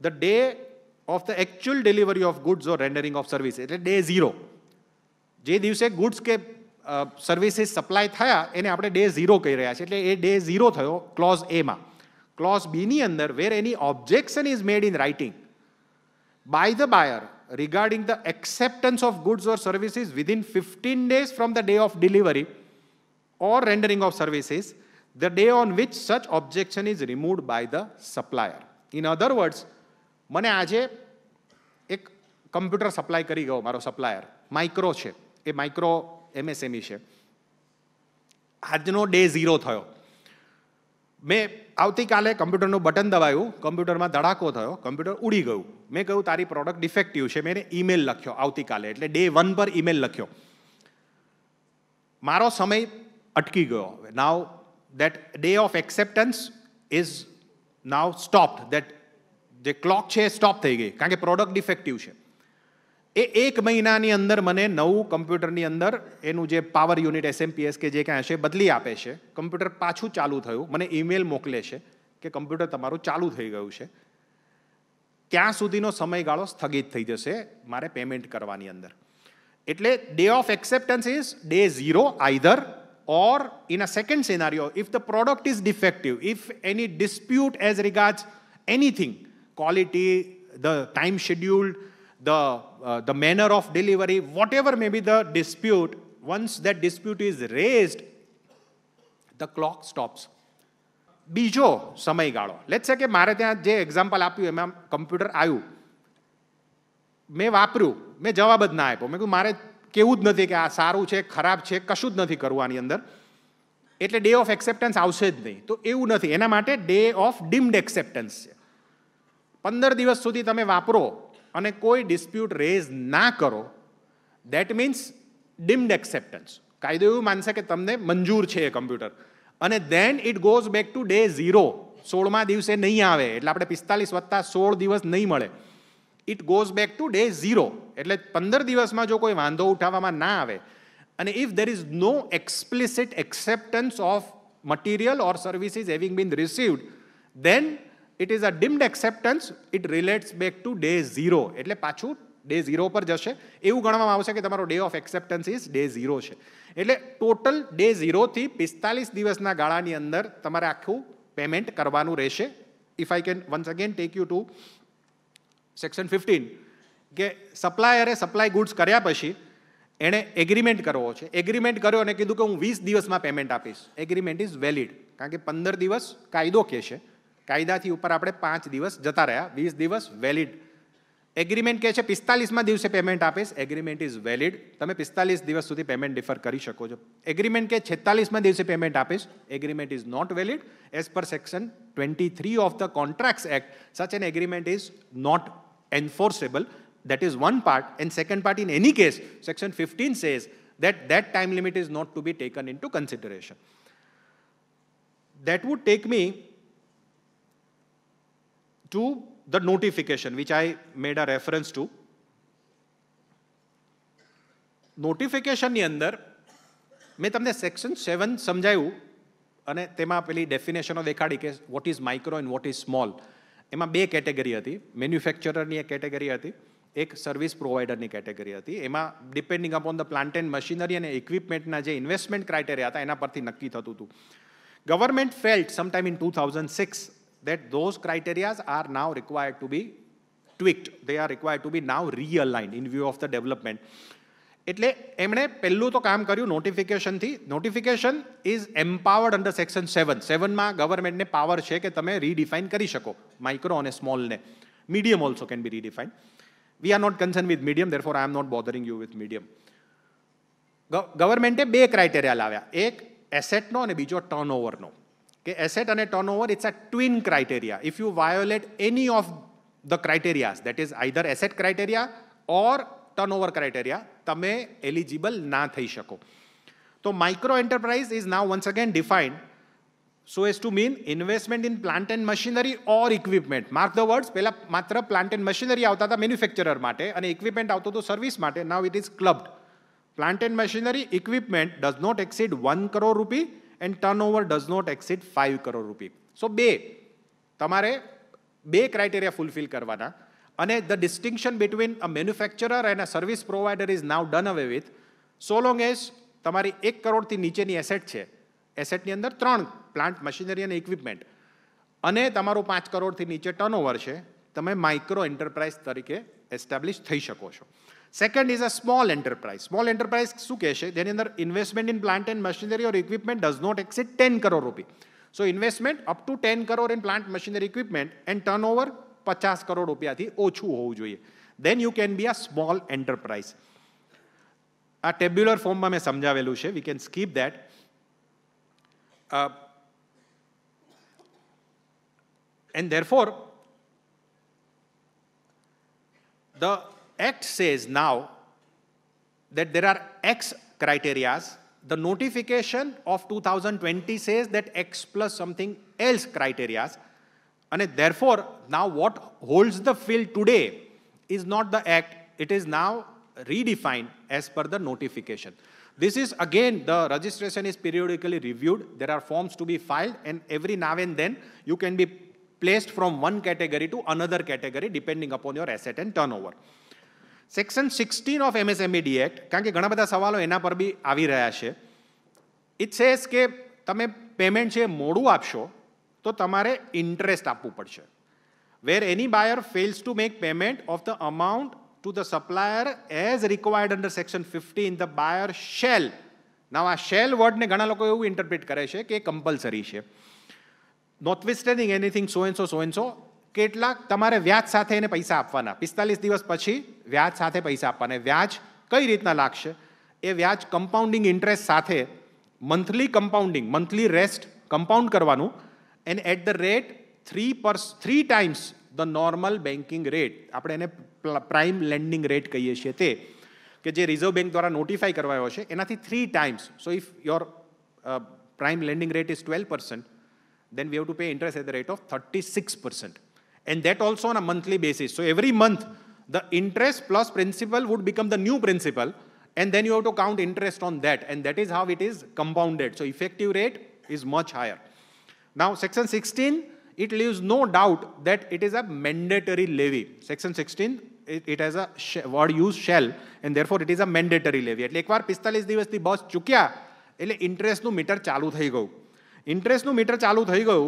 the day of the actual delivery of goods or rendering of services. It is day zero. જે દિવસે goods કે services supply થયા એને આપણે day zero કહી રહ્યા છીએ એટલે એ ડે ઝીરો થયો ક્લોઝ એમાં ક્લોઝ બીની અંદર where any objection is made in writing by the buyer regarding the acceptance of goods or services within 15 days from the day of delivery or rendering of services, the day on which such objection is removed by the supplier. In other words, મને આજે એક computer supply કરી ગયો મારો supplier micro છે એ micro MSME છે આજનો day zero થયો મેં આવતીકાલે કમ્પ્યુટરનું બટન દબાયું કમ્પ્યુટરમાં ધડાકો થયો કમ્પ્યુટર ઉડી ગયું મેં કહ્યું તારી પ્રોડક્ટ ડિફેક્ટિવ છે મેં ઈમેલ લખ્યો આવતીકાલે એટલે ડે વન પર ઈમેલ લખ્યો મારો સમય અટકી ગયો હવે now that day of acceptance is now stopped that જે ક્લોક છે એ સ્ટોપ થઈ ગઈ કારણ કે પ્રોડક્ટ ડિફેક્ટિવ છે એ એક મહિનાની અંદર મને નવું કમ્પ્યુટરની અંદર એનું જે પાવર યુનિટ એસએમપીએસ કે જે કાંઈ હશે બદલી આપે છે કમ્પ્યુટર પાછું ચાલુ થયું મને ઈમેલ મોકલે છે કે કમ્પ્યુટર તમારું ચાલુ થઈ ગયું છે ત્યાં સુધીનો સમયગાળો સ્થગિત થઈ જશે મારે પેમેન્ટ કરવાની અંદર એટલે day of acceptance is day zero either or in a second scenario if the product is defective if any dispute as regards anything quality the time scheduled the, uh, the manner of delivery, whatever may be the dispute, once that dispute is raised, the clock stops. બીજો સમયગાળો late છે કે મારે ત્યાં જે example આપ્યું એમાં computer આવ્યું મેં વાપર્યું મેં જવાબ જ ના આપ્યો મેં કહ્યું મારે કેવું જ નથી કે આ સારું છે ખરાબ છે કશું જ નથી કરવું આની અંદર એટલે ડે ઓફ એક્સેપ્ટન્સ આવશે જ નહીં તો એવું નથી એના માટે ડે ઓફ ડીમ્ડ એક્સેપ્ટન્સ છે પંદર દિવસ સુધી તમે વાપરો અને કોઈ ડિસ્પ્યુટ રેઝ ના કરો દેટ મીન્સ ડિમ્ડ એક્સેપ્ટન્સ કાયદો એવું માનશે કે તમને મંજૂર છે એ કમ્પ્યુટર અને then it goes back to day zero સોળમા દિવસે નહીં આવે એટલે આપણે પિસ્તાલીસ વત્તા સોળ દિવસ નહીં મળે it goes back to day zero એટલે પંદર દિવસમાં જો કોઈ વાંધો ઉઠાવવામાં ના આવે અને if there is no explicit acceptance of material or services having been received then it is a deemed acceptance it relates back to day zero એટલે પાછું ડે ઝીરો પર જશે એવું ગણવામાં આવશે કે તમારો day of acceptance is day zero છે એટલે ટોટલ ડે ઝીરોથી પિસ્તાલીસ દિવસના ગાળાની અંદર તમારે આખું પેમેન્ટ કરવાનું રહેશે if I can once again take you to section fifteen કે સપ્લાયરે સપ્લાય ગુડ્સ કર્યા પછી એણે એગ્રીમેન્ટ કરવો છે એગ્રીમેન્ટ કર્યો અને કીધું કે હું વીસ દિવસમાં પેમેન્ટ આપીશ એગ્રીમેન્ટ ઇઝ વેલિડ કારણ કે પંદર દિવસ કાયદો કહે છે કાયદાથી ઉપર આપણે પાંચ દિવસ જતા રહ્યા વીસ દિવસ વેલિડ એગ્રીમેન્ટ કહે છે પિસ્તાલીસમાં દિવસે પેમેન્ટ આપીશ એગ્રીમેન્ટ ઇઝ વેલિડ તમે પિસ્તાલીસ દિવસ સુધી પેમેન્ટ ડિફર કરી શકો છો એગ્રીમેન્ટ કે છેતાલીસમાં દિવસે પેમેન્ટ આપીશ agreement is not valid as per section twenty three of the contract act such an agreement is not enforceable. That is one part. And second part, in any case, Section 15 says that that time limit is not to be taken into consideration That would take me to the notification, which I made a reference to. નોટિફિકેશનની અંદર મેં તમને section સેવન સમજાયું અને તેમાં પેલી ડેફિનેશનો દેખાડી કે what is micro and what is small એમાં બે કેટેગરી હતી મેન્યુફેક્ચરરની એક કેટેગરી હતી એક સર્વિસ પ્રોવાઈડરની કેટેગરી હતી એમાં depending upon the plant and machinery અને ઇક્વિપમેન્ટના જે ઇન્વેસ્ટમેન્ટ ક્રાઇટેરિયા હતા એના પરથી નક્કી થતું હતું government felt sometime in two thousand six that those criterias are now required to be tweaked they are require to be now realign in view of the development એટલે એમણે પહેલું તો કામ કર્યું નોટિફિકેશનથી notification is empowered under section seven સેવનમાં ગવર્મેન્ટને power છે કે તમે રીડિફાઇન કરી શકો માઇક્રો અને સ્મોલને medium also can be redefine we are not concern with medium for I am not bothering you with medium ગવર્મેન્ટે બે ક્રાઇટેરિયા લાવ્યા એક એસેટનો અને બીજો ટર્નઓવરનો કે એસેટ અને turnover it's a twin criteria if you violate any of the criterias that is either asset criteria or turnover criteria તમે eligible ના થઈ શકો તો micro enterprise is now once again defined so as to mean investment in plant and machinery or equipment mark the words પહેલાં માત્ર plant and machinery આવતા હતા manufacturer માટે અને ઇક્વિપમેન્ટ આવતો હતો સર્વિસ માટે now it is clubbed plant and machinery equipment does not exceed one crore rupee and turnover does not exceed five crore rupee so બે તમારે બે ક્રાઇટેરિયા ફૂલફિલ કરવાના અને the distinction between a manufacturer and a service provider is now done away with so long as તમારી એક કરોડથી નીચેની asset છે એસેટની અંદર ત્રણ પ્લાન્ટ મશીનરી અને ઇક્વિપમેન્ટ અને તમારું પાંચ કરોડથી નીચે ટર્નઓવર છે તમે માઇક્રો એન્ટરપ્રાઇઝ તરીકે એસ્ટાબ્લિશ થઈ શકો છો second is a small enterprise small enterprise શું કહેશે જેની અંદર investment in plant and machinery or equipment does not exceed ten crore rupee so investment up to ten crore in plant machinery equipment and turnover પચાસ કરોડ રૂપિયાથી ઓછું હોવું જોઈએ then you can be a small enterprise આ tabular ફોર્મમાં મેં સમજાવેલું છે we can skip that and therefore the Act says now that there are X criterias. The notification of 2020 says that X plus something else criterias. And therefore, now what holds the field today is not the act. It is now redefined as per the notification. This is again, the registration is periodically reviewed. There are forms to be filed and every now and then you can be placed from one category to another category depending upon your asset and turnover. Section sixteen of MSMED act કારણ કે ઘણા બધા સવાલો એના પર બી આવી રહ્યા છે ઇટ સેઝ કે તમે પેમેન્ટ છે મોડું આપશો તો તમારે ઇન્ટરેસ્ટ આપવું પડશે where any buyer fails to make payment of the amount to the supplier as required under section fifty in the buyer shall now આ શેલ વર્ડને ઘણા લોકો એવું ઇન્ટરપ્રિટ કરે છે કે એ કમ્પલસરી છે notwithstanding anything so and so so and so કેટલાક તમારે વ્યાજ સાથે એને પૈસા આપવાના પિસ્તાલીસ દિવસ પછી વ્યાજ સાથે પૈસા આપવાના વ્યાજ કઈ રીતના લાગશે એ વ્યાજ કમ્પાઉન્ડિંગ ઇન્ટરેસ્ટ સાથે monthly compounding monthly rest compound કરવાનું and at the rate three per three times the normal banking rate આપણે એને પ્રાઇમ લેન્ડિંગ રેટ કહીએ છીએ તે કે જે રિઝર્વ બેંક દ્વારા નોટિફાઈ કરવાયો છે એનાથી three times so if your prime lending rate is twelve percent then we to pay interest interest at the rate of 36 percent. and that also on a monthly basis. So every month, the interest plus principal would become the new principal, and then you have to count interest on that, and that is how it is compounded. So effective rate is much higher. Now, Section 16, it leaves no doubt that it is a mandatory levy. Section 16, it, it has a word used shall, and therefore it is a mandatory levy. એટલે એકવાર પિસ્તાલીસ દિવસથી બસ ચૂક્યા એટલે ઇન્ટરેસ્ટનું metre ચાલુ થઈ Interest no meter ચાલુ થઈ ગયું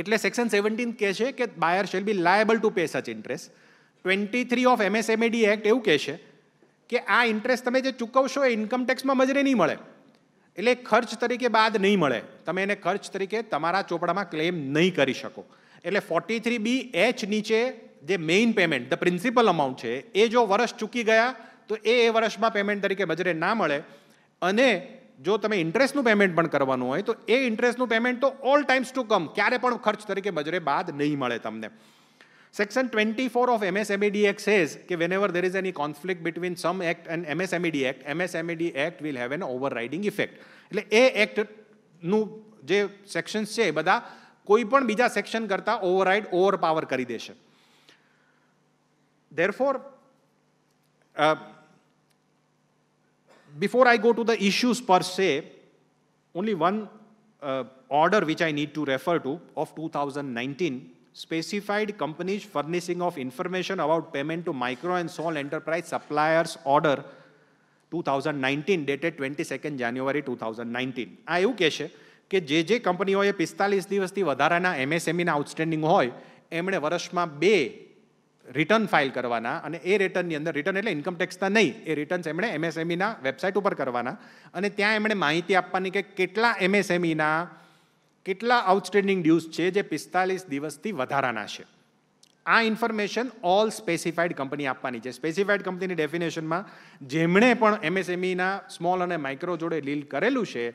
એટલે સેક્શન સેવન્ટીન કહે છે કે buyer shall be liable to pay such interest twenty three of MSMED act એવું કહેશે કે આ ઇન્ટરેસ્ટ તમે જે ચૂકવશો એ ઇન્કમ ટેક્સમાં મજરે નહીં મળે એટલે ખર્ચ તરીકે બાદ નહીં મળે તમે એને ખર્ચ તરીકે તમારા ચોપડામાં ક્લેમ નહીં કરી શકો એટલે ફોર્ટી થ્રી બી એચ નીચે જે main payment the principal amount છે એ જો વર્ષ ચૂકી ગયા તો એ એ વર્ષમાં પેમેન્ટ તરીકે મજરે ના મળે અને જો તમે ઇન્ટરેસ્ટનું પેમેન્ટ પણ કરવાનું હોય તો એ ઇન્ટરેસ્ટનું પેમેન્ટ તો ઓલ ટાઈમ્સ ટુ કમ ક્યારે પણ ખર્ચ તરીકે બજરે બાદ નહીં મળે તમને section Section 24 of MSMED Act says that whenever there is any conflict between some act and MSMED Act, MSMED Act will have overriding effect એટલે એ એક્ટનું જે સેક્શન્સ છે એ બધા કોઈ પણ બીજા સેક્શન કરતાં ઓવરરાઇડ ઓવરપાવર કરી દેશે therefore before I go to the issues per se, only one uh, order which I need to refer to of 2019 specified companies furnishing of information about payment to micro and small enterprise suppliers order 2019 dated twenty second January two thousand nineteen આ એવું કહેશે કે જે જે કંપનીઓએ પિસ્તાલીસ દિવસથી વધારાના એમએસએમઈના આઉટસ્ટેન્ડિંગ હોય એમણે વર્ષમાં બે રિટર્ન ફાઇલ કરવાના અને એ રિટર્નની અંદર રિટર્ન એટલે ઇન્કમ ટેક્સના નહીં એ રિટર્ન્સ એમણે એમએસએમઈના e વેબસાઇટ ઉપર કરવાના અને ત્યાં એમણે માહિતી આપવાની કે કેટલા એમએસએમઈના e કેટલા આઉટસ્ટેન્ડિંગ ડ્યુઝ છે જે પિસ્તાલીસ દિવસથી વધારાના છે આ ઇન્ફોર્મેશન ઓલ સ્પેસિફાઈડ કંપની આપવાની છે સ્પેસિફાઈડ કંપનીની ડેફિનેશનમાં જેમણે પણ એમએસએમઈના e સ્મોલ અને માઇક્રો જોડે લીલ કરેલું છે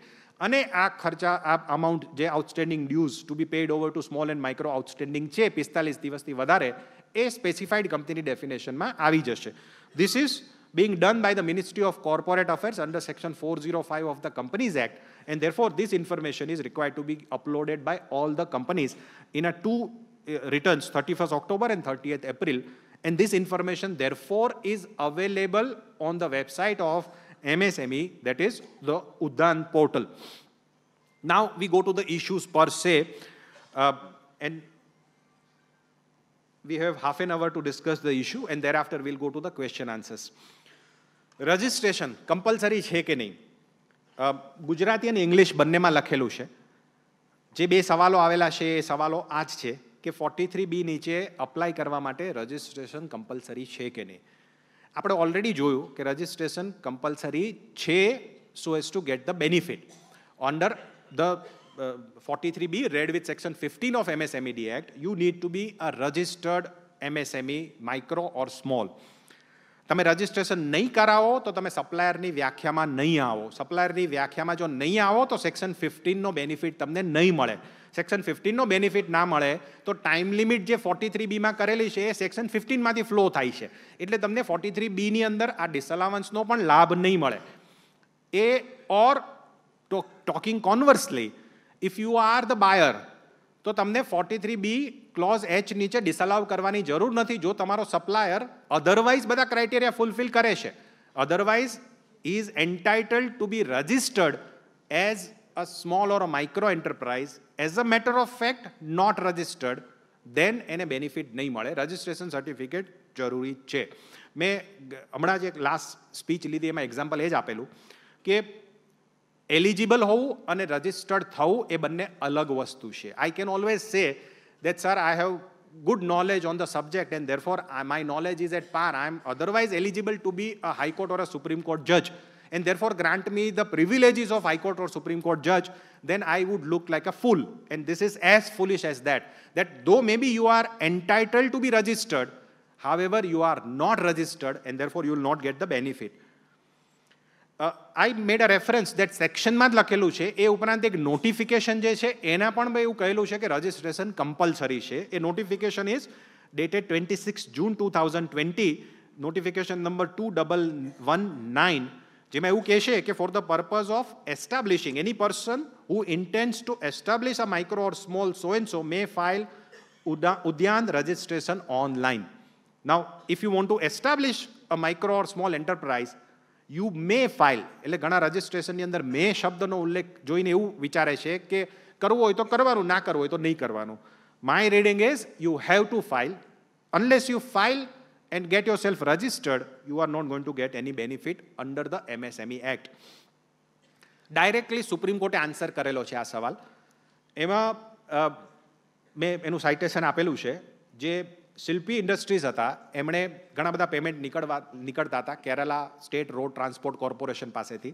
અને આ ખર્ચા આ અમાઉન્ટ જે outstanding dues to be paid over to small and micro outstanding છે પિસ્તાલીસ દિવસથી વધારે A એ સ્પેસિફાઈડ કંપનીની ડેફિનેશનમાં આવી જશે this is being done by the Ministry of Corporate Affairs under Section 405 of the Companies Act. And therefore, this information is required to be uploaded by all the companies in a two eh, returns, 31st October and 30th April. And this information, therefore, is available on the website of MSME, that is the Udan portal. Now, we go to the issues per se. Uh, and We have half an hour to discuss the issue and thereafter we'll go to the question answers. Registration compulsory છે કે નહીં ગુજરાતી અને English બંનેમાં લખેલું છે જે બે સવાલો આવેલા છે એ સવાલો આ જ છે કે ફોર્ટી થ્રી બી નીચે અપ્લાય કરવા માટે રજિસ્ટ્રેશન કમ્પલસરી છે કે નહીં આપણે ઓલરેડી જોયું કે રજિસ્ટ્રેશન કમ્પલસરી છે so as to get the benefit under the 43B, uh, read with Section 15 of MSMED Act, you need to be a registered MSME, micro or small. તમે registration નહીં કરાવો તો તમે સપ્લાયરની વ્યાખ્યામાં નહીં આવો સપ્લાયરની વ્યાખ્યામાં જો નહીં આવો તો સેક્શન ફિફ્ટીનનો બેનિફિટ તમને નહીં મળે સેક્શન ફિફ્ટીનનો બેનિફિટ ના મળે તો ટાઈમ લિમિટ જે ફોર્ટી થ્રી બીમાં કરેલી છે એ સેક્શન ફિફ્ટીનમાંથી ફ્લો થાય છે એટલે તમને ફોર્ટી થ્રી બીની અંદર આ ડિસઅલાવન્સનો પણ લાભ નહીં મળે એ or talking conversely if you are the buyer તો તમને forty three B clause H નીચે ડિસઅલાઉ કરવાની જરૂર નથી જો તમારો સપ્લાયર અધરવાઇઝ બધા ક્રાઇટેરિયા ફૂલફિલ કરે છે otherwise is entitled to be registered as a small or a micro enterprise as a matter of fact not registered then એને બેનિફિટ નહીં મળે રજિસ્ટ્રેશન સર્ટિફિકેટ જરૂરી છે મેં હમણાં જ એક લાસ્ટ સ્પીચ લીધી એમાં એક્ઝામ્પલ એ જ આપેલું કે Eligible હોવું અને રજિસ્ટર્ડ થવું એ બંને અલગ વસ્તુ છે I can always say that sir I have good knowledge on the subject and therefore uh, my knowledge is at par. I am otherwise eligible to be a High Court or a Supreme Court judge and therefore grant me the privileges of High Court or Supreme Court judge, then I would look like a fool. And this is as foolish as that. That though maybe you are entitled to be registered, however you are not registered and therefore you will not get the benefit. I made a reference that સેક્શનમાં જ લખેલું છે એ ઉપરાંત એક notification જે છે એના પણ મેં એવું કહેલું છે કે રજિસ્ટ્રેશન કમ્પલસરી છે એ notification is dated twenty six June two thousand twenty notification number two double one nine જેમાં એવું કહેશે કે for the purpose of establishing any person who intends to establish a micro or small so and so may file Udyam registration online now if you want to establish a micro or small enterprise you may file એટલે ઘણા રજિસ્ટ્રેશનની અંદર મે શબ્દનો ઉલ્લેખ જોઈને એવું વિચારે છે કે કરવું હોય તો કરવાનું ના કરવું હોય તો નહીં કરવાનું my reading is you have to file unless you file and get yourself registered you are not going to get any benefit under the MSME act directly supreme કોર્ટે આન્સર કરેલો છે આ સવાલ એમાં મેં એનું સાઇટેશન આપેલું છે જે શિલ્પી ઇન્ડસ્ટ્રીઝ હતા એમણે ઘણા બધા પેમેન્ટ નીકળવા નીકળતા હતા Kerala state road transport corporation પાસેથી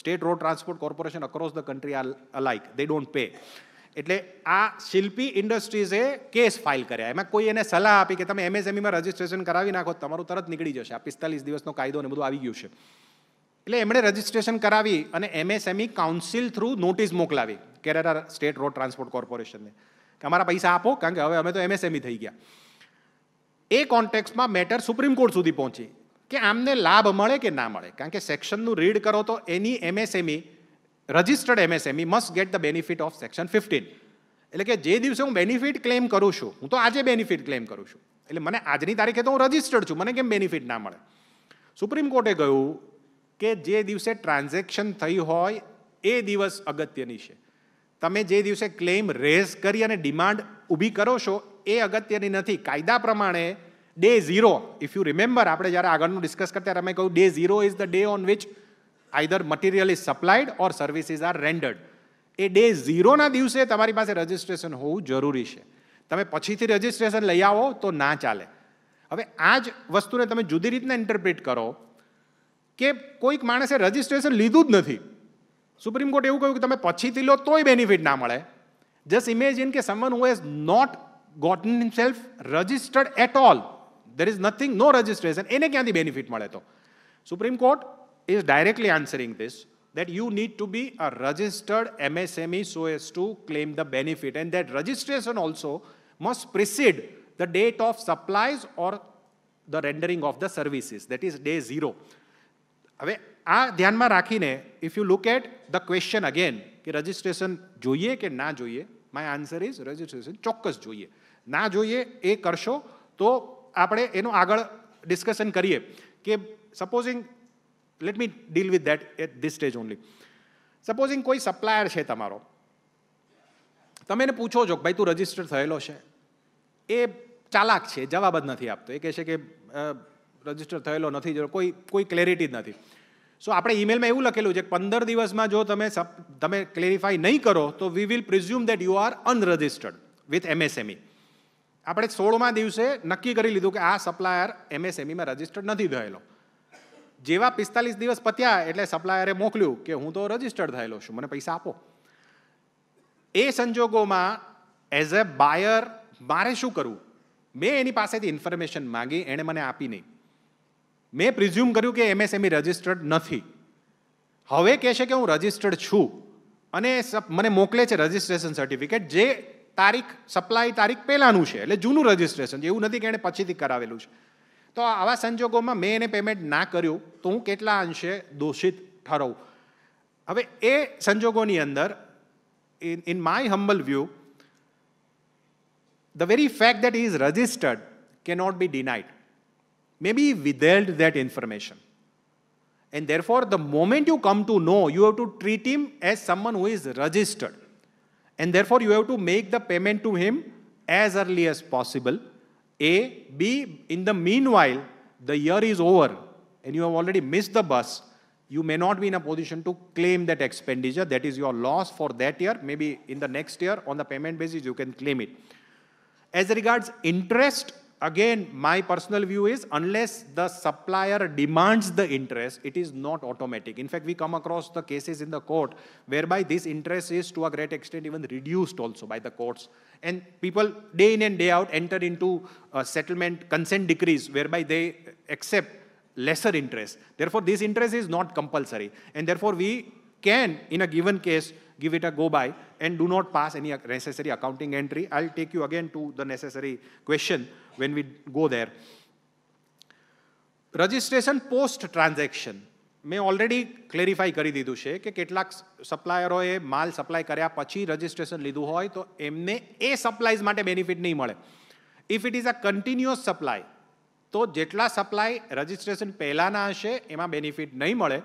state road transport corporation across the country are alike they don't pay એટલે આ શિલ્પી ઇન્ડસ્ટ્રીઝે કેસ ફાઇલ કર્યા એમાં કોઈ એને સલાહ આપી કે તમે એમએસએમઈમાં રજિસ્ટ્રેશન કરાવી નાખો તમારું તરત નીકળી જશે આ પિસ્તાલીસ દિવસનો કાયદો ને બધું આવી ગયું છે એટલે એમણે રજિસ્ટ્રેશન કરાવી અને એમએસએમઈ કાઉન્સિલ થ્રુ નોટિસ મોકલાવી કેરલા સ્ટેટ રોડ ટ્રાન્સપોર્ટ કોર્પોરેશનને કે અમારા પૈસા આપો કારણ કે હવે અમે તો એમએસએમઈ થઈ ગયા એ કોન્ટેક્સમાં મેટર સુપ્રીમ કોર્ટ સુધી પહોંચી કે આમને લાભ મળે કે ના મળે કારણ કે સેક્શનનું રીડ કરો તો any MSME registered MSME must get the benefit of section fifteen એટલે કે જે દિવસે હું બેનિફિટ ક્લેમ કરું છું હું તો આજે બેનિફિટ ક્લેમ કરું છું એટલે મને આજની તારીખે તો હું રજિસ્ટર્ડ છું મને કેમ બેનિફિટ ના મળે સુપ્રીમ કોર્ટે કહ્યું કે જે દિવસે ટ્રાન્ઝેક્શન થઈ હોય એ દિવસ અગત્યની છે તમે જે દિવસે ક્લેમ રેઝ કરી અને ડિમાન્ડ ઊભી કરો છો એ અગત્યની નથી કાયદા પ્રમાણે day zero if you remember આપણે જ્યારે આગળનું ડિસ્કસ કરતા ત્યારે અમે કહ્યું day zero is the day on which either material is supplied or services are rendered એ ડે ઝીરોના દિવસે તમારી પાસે રજિસ્ટ્રેશન હોવું જરૂરી છે તમે પછીથી રજિસ્ટ્રેશન લઈ આવો તો ના ચાલે હવે આ જ વસ્તુને તમે જુદી રીતના ઇન્ટરપ્રિટ કરો કે કોઈક માણસે રજિસ્ટ્રેશન લીધું જ નથી સુપ્રીમ કોર્ટ એવું કહ્યું કે તમે પછીથી લો તોય બેનિફિટ ના મળે જસ્ટ ઇમેજિન કે someone who has not gotten himself registered at all there is nothing no registration એને ક્યાંથી બેનિફિટ મળે તો supreme court is directly answering this that you need to be a registered MSME so as to claim the benefit. And that registration also must precede the date of supplies or the rendering of the services, that is day zero. હવે આ ધ્યાનમાં રાખીને if you look at the question again કે registration જોઈએ કે ના જોઈએ my answer is registration ચોક્કસ જોઈએ ના જોઈએ એ કરશો તો આપણે એનું આગળ ડિસ્કશન કરીએ કે supposing let me deal with that at this stage only supposing કોઈ સપ્લાયર છે તમારો તમે એને પૂછો છો કે ભાઈ તું રજિસ્ટર થયેલો છે એ ચાલાક છે જવાબ જ નથી આપતો એ કહે છે કે રજિસ્ટર થયેલો નથી કોઈ કોઈ ક્લેરિટી જ નથી સો આપણે ઈમેલમાં એવું લખેલું છે કે પંદર દિવસમાં જો તમે સપ તમે ક્લેરિફાઈ નહીં કરો તો we will presume that you are unregistered with MSME આપણે સોળમા દિવસે નક્કી કરી લીધું કે આ સપ્લાયર એમએસએમઈમાં રજિસ્ટર્ડ નથી થયેલો જેવા પિસ્તાલીસ દિવસ પત્યા એટલે સપ્લાયરે મોકલ્યું કે હું તો રજિસ્ટર્ડ થયેલો છું મને પૈસા આપો એ સંજોગોમાં એઝ અ બાયર મારે શું કરવું મેં એની પાસેથી ઇન્ફોર્મેશન માગી એણે મને આપી નહીં મેં પ્રિઝ્યુમ કર્યું કે એમએસએમઈ રજિસ્ટર્ડ e નથી હવે કહેશે કે હું રજિસ્ટર્ડ છું અને મને મોકલે છે રજિસ્ટ્રેશન સર્ટિફિકેટ જે તારીખ સપ્લાય તારીખ પહેલાંનું છે એટલે જૂનું રજિસ્ટ્રેશન એવું નથી કે એણે પછીથી કરાવેલું છે તો આવા સંજોગોમાં મેં એને પેમેન્ટ ના કર્યું તો હું કેટલા અંશે દોષિત ઠરવું હવે એ સંજોગોની અંદર in my humble view the very fact that is registered કે not be denied maybe withheld that information. And therefore, the moment you come to know, you have to treat him as someone who is registered. And therefore, you have to make the payment to him as early as possible. A. B. In the meanwhile, the year is over and you have already missed the bus. You may not be in a position to claim that expenditure. That is your loss for that year. Maybe in the next year, on the payment basis, you can claim it. As regards interest Again, my personal view is unless the supplier demands the interest, it is not automatic. In fact, we come across the cases in the court whereby this interest is to a great extent even reduced also by the courts. And people day in and day out enter into a settlement consent decrees whereby they accept lesser interest. Therefore, this interest is not compulsory. And therefore, we can, in a given case, give it a go by and do not pass any necessary accounting entry. I'll take you again to the necessary question. when we go there. Registration post transaction મેં already clarify કરી દીધું છે કે કેટલાક સપ્લાયરોએ માલ supply કર્યા પછી registration લીધું હોય તો એમને એ સપ્લાયઝ માટે બેનિફિટ નહીં મળે if it is a continuous supply તો જેટલા સપ્લાય રજિસ્ટ્રેશન પહેલાંના હશે એમાં બેનિફિટ નહીં મળે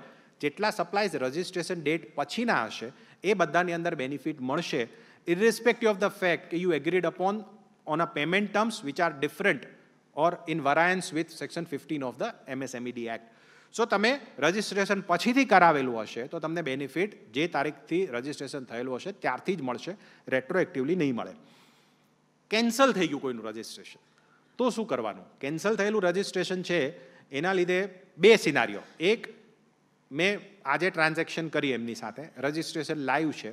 જેટલા સપ્લાયઝ રજિસ્ટ્રેશન ડેટ પછીના હશે એ બધાની અંદર બેનિફિટ મળશે ઇરરિસ્પેક્ટિવ ઓફ ધ ફેક્ટ કે you agreed upon on a payment terms which are different or in variance with section 15 of the MSMED Act. So તમે રજિસ્ટ્રેશન પછીથી કરાવેલું હશે તો તમને બેનિફિટ જે તારીખથી રજિસ્ટ્રેશન થયેલું હશે ત્યારથી જ મળશે રેટ્રોએક્ટિવલી નહીં મળે કેન્સલ થઈ ગયું કોઈનું રજિસ્ટ્રેશન તો શું કરવાનું કેન્સલ થયેલું રજિસ્ટ્રેશન છે એના લીધે બે સિનારીઓ એક મેં આજે ટ્રાન્ઝેક્શન કરી એમની સાથે રજિસ્ટ્રેશન લાઈવ છે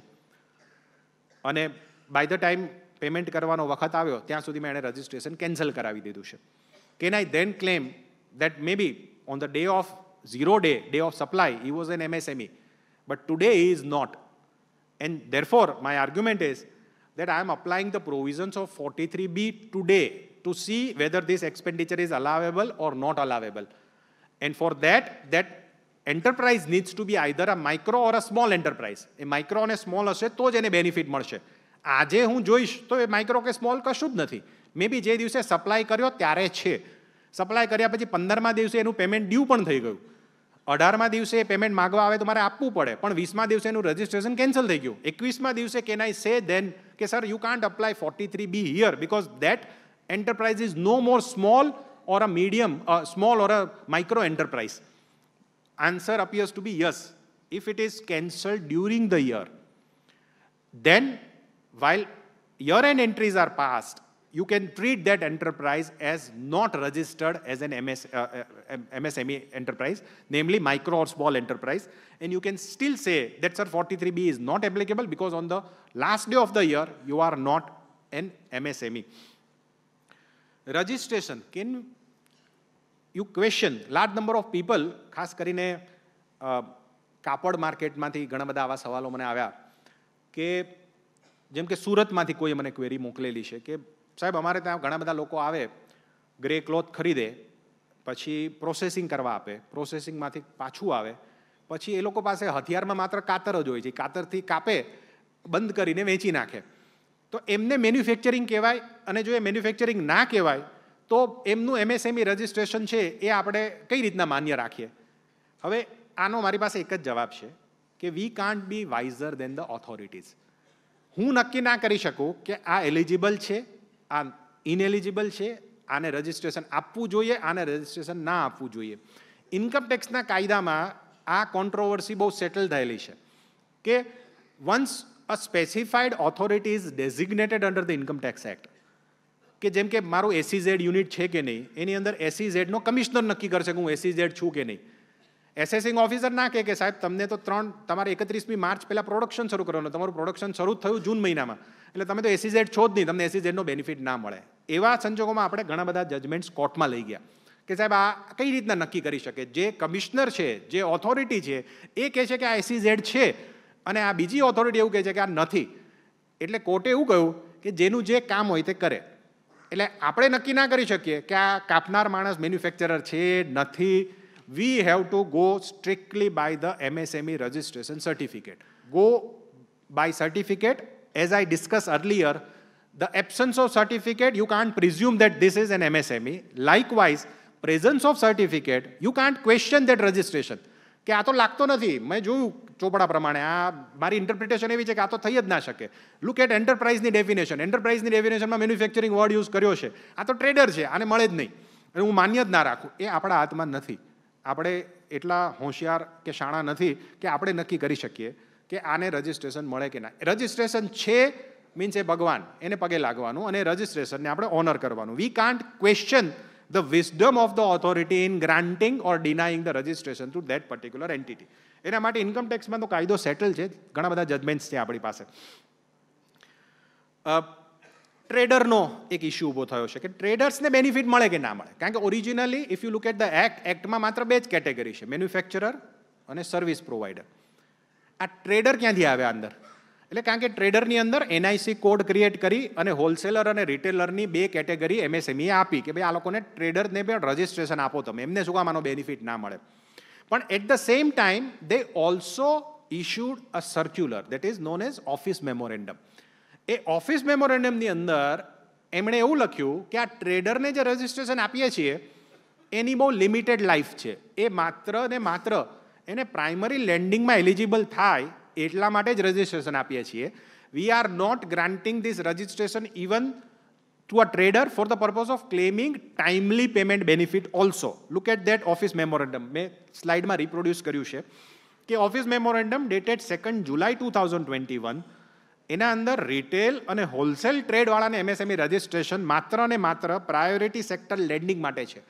અને બાય ધ ટાઈમ પેમેન્ટ કરવાનો વખત આવ્યો ત્યાં સુધીમાં એણે રજિસ્ટ્રેશન કેન્સલ કરાવી દીધું છે can I then claim that may be on the day of zero day day of supply I was an MSME but today is not and therefore my argument is that I am applying the provisions of 43B today to see whether this expenditure is allowable or not allowable. And for that, that enterprise needs to be either a micro or a small enterprise. A micro અને small હશે તો જ એને benefit મળશે આજે હું જોઈશ તો એ માઇક્રો કે સ્મોલ કશું જ નથી મે બી જે દિવસે સપ્લાય કર્યો ત્યારે છે સપ્લાય કર્યા પછી પંદરમા દિવસે એનું પેમેન્ટ ડ્યુ પણ થઈ ગયું અઢારમા દિવસે એ પેમેન્ટ માગવા આવે તો મારે આપવું પડે પણ વીસમા દિવસે એનું રજિસ્ટ્રેશન કેન્સલ થઈ ગયું એકવીસમા દિવસે કેન આઈ સે દેન કે sir you can't apply forty three B here because that enterprise is no more small or a medium small or or a micro enterprise? Answer appears to be yes. If it is cancelled during the year, While year-end entries are passed, you can treat that enterprise as not registered as an MS, uh, uh MSME enterprise, namely micro or small enterprise. And you can still say that, sir, 43B is not applicable because on the last day of the year, you are not an MSME. Registration. Can you question large number of people, ખાસ કરીને કાપડ market, ઘણા બધા આવા સવાલો મને આવ્યા કે જેમ કે સુરતમાંથી કોઈ મને ક્વેરી મોકલેલી છે કે સાહેબ અમારે ત્યાં ઘણા બધા લોકો આવે ગ્રે ક્લોથ ખરીદે પછી પ્રોસેસિંગ કરવા આપે પ્રોસેસિંગમાંથી પાછું આવે પછી એ લોકો પાસે હથિયારમાં માત્ર કાતર જ હોય છે કાતરથી કાપે બંધ કરીને વેચી નાખે તો એમને મેન્યુફેક્ચરિંગ કહેવાય અને જો એ મેન્યુફેક્ચરિંગ ના કહેવાય તો એમનું એમએસએમઈ રજિસ્ટ્રેશન e છે એ આપણે કઈ રીતના માન્ય રાખીએ હવે આનો મારી પાસે એક જ જવાબ છે કે we can't be wiser than the authorities હું નક્કી ના કરી શકું કે આ એલિજિબલ છે આ ઇનએલિજિબલ છે આને રજિસ્ટ્રેશન આપવું જોઈએ આને રજિસ્ટ્રેશન ના આપવું જોઈએ ઇન્કમટેક્સના કાયદામાં આ કોન્ટ્રોવર્સી બહુ સેટલ થયેલી છે કે once a specified authority is designated under the income tax act કે જેમ કે મારું એસી ઝેડ યુનિટ છે કે નહીં એની અંદર એસી ઝેડનો e કમિશનર નક્કી કરશે કે હું એસી ઝેડ e છું કે નહીં એસેસિંગ ઓફિસર ના કહે કે સાહેબ તમને તો ત્રણ તમારે એકત્રીસમી માર્ચ પહેલાં પ્રોડક્શન શરૂ કરવાનું તમારું પ્રોડક્શન શરૂ થયું જૂન મહિનામાં એટલે તમે તો એસીઝેડ છો જ નહીં તમને એસીઝેડનો બેનિફિટ ના મળે એવા સંજોગોમાં આપણે ઘણા બધા જજમેન્ટ્સ કોર્ટમાં લઈ ગયા કે સાહેબ આ કઈ રીતના નક્કી કરી શકે જે કમિશનર છે જે ઓથોરિટી છે એ કહે છે કે આ એસીઝેડ છે અને આ બીજી ઓથોરિટી એવું કહે છે કે આ નથી એટલે કોર્ટે એવું કહ્યું કે જેનું જે કામ હોય તે કરે એટલે આપણે નક્કી ના કરી શકીએ કે આ કાપનાર માણસ મેન્યુફેક્ચરર છે નથી we have to go strictly by the MSME registration certificate. Go by certificate, as I discussed earlier, the absence of certificate, you can't presume that this is an MSME. Likewise, presence of certificate, you can't question that registration. કે આ તો લાગતો નથી મેં જોયું ચોપડા પ્રમાણે આ મારી ઇન્ટરપ્રિટેશન એવી છે કે આ તો થઈ જ ના શકે લુક એટ એન્ટરપ્રાઇઝની ડેફિનેશન એન્ટરપ્રાઇઝની ડેફિનેશનમાં મેન્યુફેક્ચરિંગ વર્ડ યુઝ કર્યો છે આ તો ટ્રેડર છે આને મળે જ નહીં અને હું માન્ય જ ના રાખું એ આપણા હાથમાં નથી આપણે એટલા હોશિયાર કે શાણા નથી કે આપણે નક્કી કરી શકીએ કે આને રજિસ્ટ્રેશન મળે કે ના રજિસ્ટ્રેશન છે મીન્સ એ ભગવાન એને પગે લાગવાનું અને રજિસ્ટ્રેશનને આપણે ઓનર કરવાનું we can't question the wisdom of the authority in granting or denying the registration to that particular entity એના માટે ઇન્કમ ટેક્સમાં તો કાયદો સેટલ છે ઘણા બધા જજમેન્ટ્સ છે આપણી પાસે ટ્રેડરનો એક ઇસ્યુ ઊભો થયો છે કે ટ્રેડર્સને બેનિફિટ મળે કે ના મળે કારણ કે originally if you look at the act એક્ટમાં માત્ર બે જ કેટેગરી છે મેન્યુફેક્ચરર અને સર્વિસ પ્રોવાઈડર આ ટ્રેડર ક્યાંથી આવ્યા અંદર એટલે કારણ કે ટ્રેડરની અંદર એનઆઈસી કોડ ક્રિએટ કરી અને હોલસેલર અને રિટેલરની બે કેટેગરી e એમએસએમઈએ આપી કે ભાઈ આ લોકોને ટ્રેડરને પણ રજિસ્ટ્રેશન આપો તમે એમને શું કામ આનો બેનિફિટ ના મળે પણ at the same time they also issued a circular that is known as office memorandum એ ઓફિસ મેમોરેન્ડમની અંદર એમણે એવું લખ્યું કે આ ટ્રેડરને જે રજિસ્ટ્રેશન આપીએ છીએ એની બહુ લિમિટેડ લાઈફ છે એ માત્ર ને માત્ર એને પ્રાઇમરી લેન્ડિંગમાં એલિજિબલ થાય એટલા માટે જ રજિસ્ટ્રેશન આપીએ છીએ we are not granting this registration even to a trader for the purpose of claiming timely payment benefit also. Look at that office memorandum. મેં સ્લાઇડમાં રિપ્રોડ્યુસ કર્યું છે કે office memorandum dated second July two thousand twenty one એના અંદર retail અને wholesale ટ્રેડવાળાને MSME registration માત્ર ને માત્ર પ્રાયોરિટી સેક્ટર લેન્ડિંગ માટે છે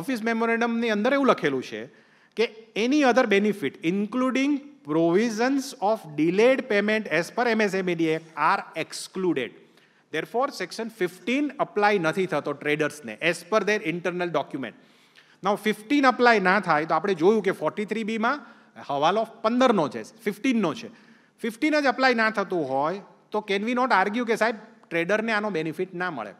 ઓફિસ મેમોરેન્ડમની અંદર એવું લખેલું છે કે any other benefit including provisions of delayed payment as per MSMED act are excluded therefore section fifteen apply નથી થતો ટ્રેડર્સને as per their internal document now fifteen apply ના થાય તો આપણે જોયું કે ફોર્ટી થ્રી બીમાં હવાલો પંદરનો છે ફિફ્ટીનનો છે ફિફ્ટીન જ અપ્લાય ના થતું હોય તો કેન વી નોટ આર્ગ્યુ કે સાહેબ ટ્રેડરને આનો બેનિફિટ ના મળે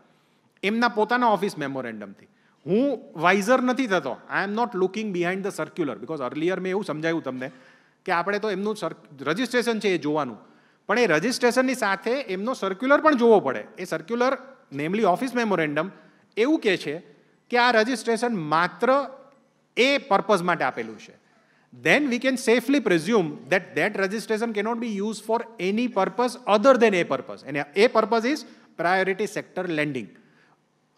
એમના પોતાના ઓફિસ મેમોરેન્ડમથી હું વાઇઝર નથી થતો I am not looking behind the circular because earlier મેં એવું સમજાયું તમને કે આપણે તો એમનું રજિસ્ટ્રેશન છે એ જોવાનું પણ એ રજિસ્ટ્રેશનની સાથે એમનો સર્ક્યુલર પણ જોવો પડે એ સર્ક્યુલર નેમલી ઓફિસ મેમોરેન્ડમ એવું કહે છે કે આ રજિસ્ટ્રેશન માત્ર એ પર્પઝ માટે આપેલું છે then we can safely presume that that registration cannot be used for any purpose other than a purpose. And a purpose is priority sector lending.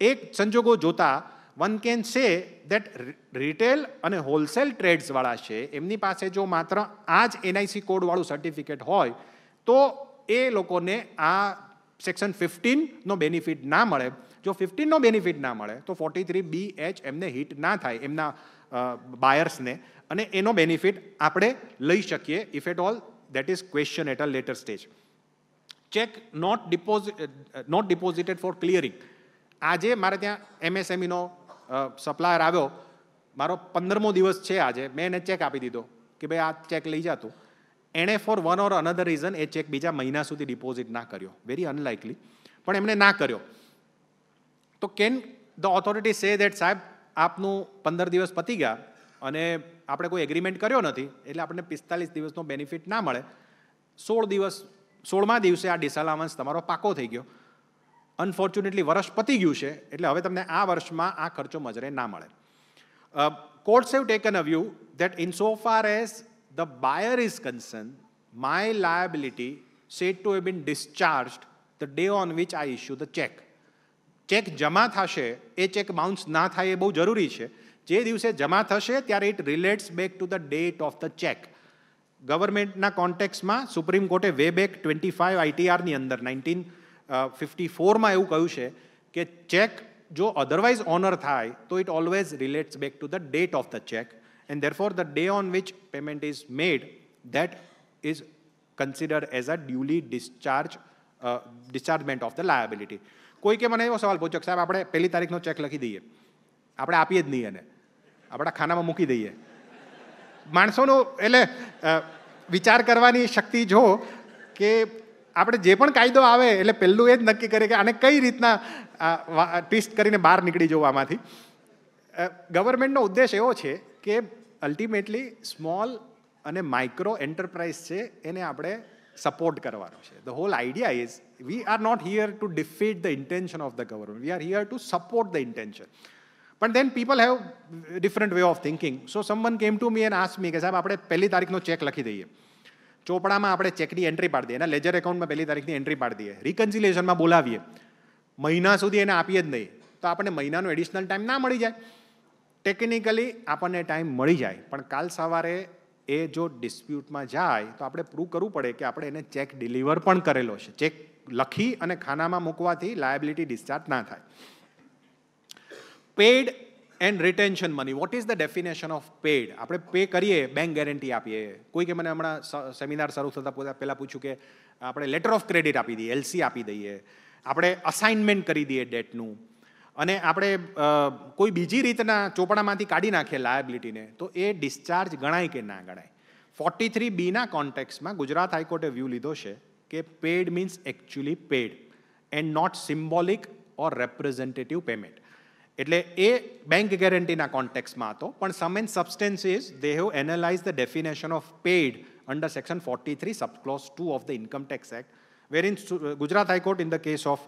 એક સંજોગો જોતા one can say that retail અને wholesale ટ્રેડ્સવાળા છે એમની પાસે જો માત્ર આ જ એનઆઈસી કોડવાળું સર્ટિફિકેટ હોય તો એ લોકોને આ સેક્શન ફિફ્ટીનનો બેનિફિટ ના મળે જો ફિફ્ટીનનો બેનિફિટ ના મળે તો ફોર્ટી થ્રી બી એચ એમને હિટ ના થાય એમના બાયર્સને અને એનો બેનિફિટ આપણે લઈ શકીએ if at all that is question at a later stage cheque not deposit not deposited for clearing આજે મારે ત્યાં એમએસએમઈનો e સપ્લાયર આવ્યો મારો પંદરમો દિવસ છે આજે મેં એને ચેક આપી દીધો કે ભાઈ આ ચેક લઈ જતું એણે for one or another reason એ ચેક બીજા મહિના સુધી ડિપોઝિટ ના કર્યો વેરી અનલાઇકલી પણ એમણે ના કર્યો તો can the authority say that સાહેબ આપનું પંદર દિવસ પતી ગયા અને આપણે કોઈ એગ્રીમેન્ટ કર્યો નથી એટલે આપણને પિસ્તાલીસ દિવસનો બેનિફિટ ના મળે સોળ દિવસ સોળમા દિવસે આ ડિસઅલાવન્સ તમારો પાકો થઈ ગયો અનફોર્ચ્યુનેટલી વર્ષ પતી ગયું છે એટલે હવે તમને આ વર્ષમાં આ ખર્ચો મજરે ના મળે court have taken a view that in so far as the buyer is concern my liability said to have been discharged the day on which I issue the cheque cheque જમા થશે એ ચેક બાઉન્સ ના થાય એ બહુ જરૂરી છે જે દિવસે જમા થશે ત્યારે it relates back to the date of the cheque ગવર્મેન્ટના કોન્ટેક્સમાં સુપ્રીમ કોર્ટે વે બેક ટ્વેન્ટી ફાઇવ આઈટીઆરની અંદર નાઇન્ટીન ફિફ્ટી ફોરમાં એવું કહ્યું છે કે ચેક જો અધરવાઇઝ ઓનર થાય તો it always relates back to the date of the cheque and therefore the day on which payment is made that is consider as a duly discharge dischargement of the liability કોઈ કે મને એવો સવાલ પૂછ્યો સાહેબ આપણે પહેલી તારીખનો ચેક લખી દઈએ આપણે આપીએ જ નહીં એને આપણા ખાનામાં મૂકી દઈએ માણસોનો એટલે વિચાર કરવાની શક્તિ જો કે આપણે જે પણ કાયદો આવે એટલે પહેલું એ જ નક્કી કરે કે આને કઈ રીતના ટ્વિસ્ટ કરીને બહાર નીકળી જવું આમાંથી ગવર્મેન્ટનો ઉદ્દેશ એવો છે કે અલ્ટિમેટલી સ્મોલ અને માઇક્રો એન્ટરપ્રાઇઝ છે એને આપણે સપોર્ટ કરવાનો છે the whole idea is we are not here to defeat the intention of the government we are here to support the intention પણ then people have different way of thinking so someone came to me and ask me કે સાહેબ આપણે પહેલી તારીખનો check લખી દઈએ ચોપડામાં આપણે ચેકની entry પાડી દઈએ એના લેજર એકાઉન્ટમાં પહેલી તારીખની એન્ટ્રી પાડી દઈએ રિકન્સિલેશનમાં બોલાવીએ મહિના સુધી એને આપીએ જ નહીં તો આપણને મહિનાનો એડિશનલ ટાઈમ ના મળી જાય ટેકનિકલી આપણને ટાઈમ મળી જાય પણ કાલ સવારે એ જો ડિસ્પ્યુટમાં જાય તો આપણે પ્રૂવ કરવું પડે કે આપણે એને ચેક ડિલિવર પણ કરેલો છે ચેક લખી અને ખાનામાં મૂકવાથી લાયબિલિટી ડિસ્ચાર્જ ના થાય paid and retention money what is the definition of paid આપણે પે કરીએ બેંક ગેરંટી આપીએ કોઈ કે મને હમણાં સેમિનાર શરૂ થતાં પોતા પહેલાં પૂછ્યું કે આપણે લેટર ઓફ ક્રેડિટ આપી દઈએ એલસી આપી દઈએ આપણે અસાઇનમેન્ટ કરી દઈએ ડેટનું અને આપણે કોઈ બીજી રીતના ચોપડામાંથી કાઢી નાખીએ લાયબિલિટીને તો એ ડિસ્ચાર્જ ગણાય કે ના ગણાય ફોર્ટી થ્રી બીના કોન્ટેક્સમાં ગુજરાત હાઈકોર્ટે વ્યૂ લીધો છે કે paid means actually paid and not symbolic or representative payment એટલે એ બેંક ગેરંટીના કોન્ટેક્સમાં હતો પણ sum and substance they have analyse the definition of paid under section forty three subclause two of the income tax act wherein Gujarat high court in the case of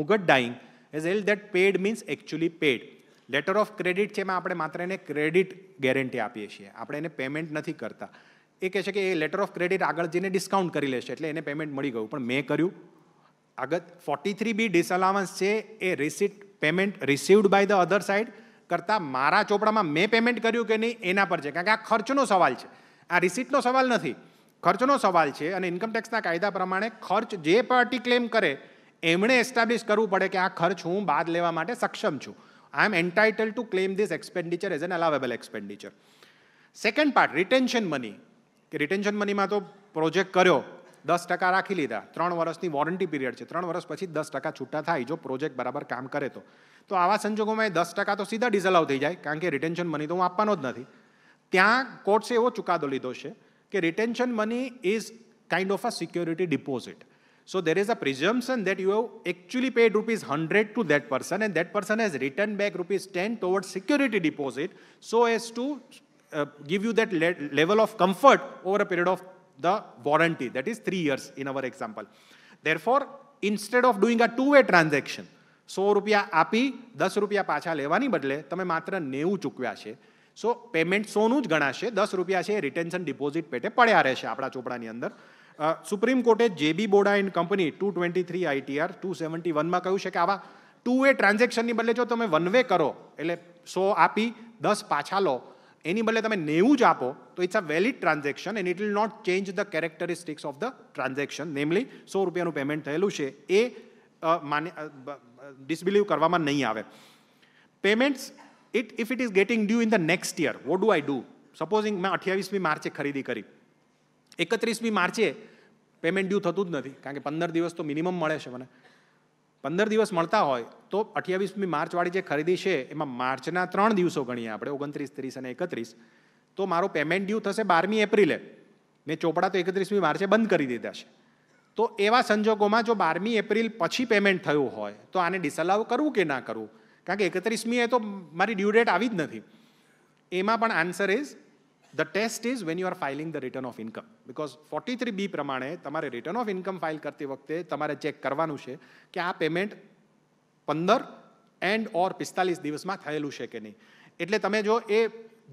Mugat dyeing has held that paid means actually paid letter of credit છે એમાં આપણે માત્ર એને credit guarantee આપીએ છીએ આપણે એને payment નથી કરતા એ કહે છે કે એ લેટર ઓફ ક્રેડિટ આગળ જઈને ડિસ્કાઉન્ટ કરી લેશે એટલે એને પેમેન્ટ મળી ગયું પણ મેં કર્યું આગળ ફોર્ટી થ્રી બી ડિસઅલાવન્સ છે એ receipt payment received by the other side કરતાં મારા ચોપડામાં મેં પેમેન્ટ કર્યું કે નહીં એના પર છે કારણ કે આ ખર્ચનો સવાલ છે આ રિસીટનો સવાલ નથી ખર્ચનો સવાલ છે અને ઇન્કમટેક્સના કાયદા પ્રમાણે ખર્ચ જે પાર્ટી ક્લેમ કરે એમણે એસ્ટાબ્લિશ કરવું પડે કે આ ખર્ચ હું બાદ લેવા માટે સક્ષમ છું I am entitled to claim this expenditure as an allowable expenditure second part retention money કે રિટેન્શન મનીમાં તો પ્રોજેક્ટ કર્યો દસ ટકા રાખી લીધા ત્રણ વર્ષની વોરંટી પિરિયડ છે ત્રણ વર્ષ પછી દસ ટકા છૂટા થાય જો પ્રોજેક્ટ બરાબર કામ કરે તો તો આવા સંજોગોમાં એ દસ ટકા તો સીધા ડિઝલાવ થઈ જાય કારણ કે રિટેન્શન મની તો હું આપવાનો જ નથી ત્યાં કોર્ટ્સે એવો ચુકાદો લીધો છે કે retention money is kind of a security deposit So there is a presumption that you have actually paid rupees 100 to that person and that person has returned back rupees 10 towards security deposit so as to uh, give you that le level of comfort over a period of the warranty, that is three years in our example. Therefore, instead of doing a two-way transaction, સો રૂપિયા આપી દસ રૂપિયા પાછા લેવાની બદલે તમે માત્ર નેવું ચૂકવ્યા છે સો પેમેન્ટ સોનું જ ગણાશે દસ રૂપિયા છે એ રિટેન્શન ડિપોઝિટ પેટે પડ્યા રહેશે આપણા ચોપડાની અંદર સુપ્રીમ કોર્ટે J B Boda and company two twenty three ITR two seventy વનમાં કહ્યું છે કે આવા ટુ વે ટ્રાન્ઝેક્શનની બદલે જો તમે વન વે કરો એટલે સો આપી દસ પાછા લો એની બદલે તમે નેવું જ આપો તો it's a valid transaction and it will not change the characteristics of the transaction namely સો રૂપિયાનું પેમેન્ટ થયેલું છે એ માન્ય ડિસબિલીવ કરવામાં નહીં આવે payments it if it is getting due in the next year what do I do supposing મેં અઠ્યાવીસમી માર્ચે ખરીદી કરી એકત્રીસમી માર્ચે પેમેન્ટ ડ્યુ થતું જ નથી કારણ કે પંદર દિવસ તો મિનિમમ મળે છે મને પંદર દિવસ મળતા હોય તો અઠ્યાવીસમી માર્ચવાળી જે ખરીદી છે એમાં માર્ચના ત્રણ દિવસો ગણીએ આપણે ઓગણત્રીસ ત્રીસ અને એકત્રીસ તો મારો પેમેન્ટ ડ્યુ થશે બારમી એપ્રિલે મેં ચોપડા તો એકત્રીસમી માર્ચે બંધ કરી દીધા છે તો એવા સંજોગોમાં જો બારમી એપ્રિલ પછી પેમેન્ટ થયું હોય તો આને ડિસઅલાવ કરવું કે ના કરવું કારણ કે એકત્રીસમીએ તો મારી ડ્યુ ડેટ આવી જ નથી એમાં પણ answer is the test is when you are filing the return of income because forty three B પ્રમાણે તમારે રિટર્ન ઓફ ઇન્કમ ફાઇલ કરતી વખતે તમારે ચેક કરવાનું છે કે આ પેમેન્ટ પંદર એન્ડ ઓર પિસ્તાલીસ દિવસમાં થયેલું છે કે નહીં એટલે તમે જો એ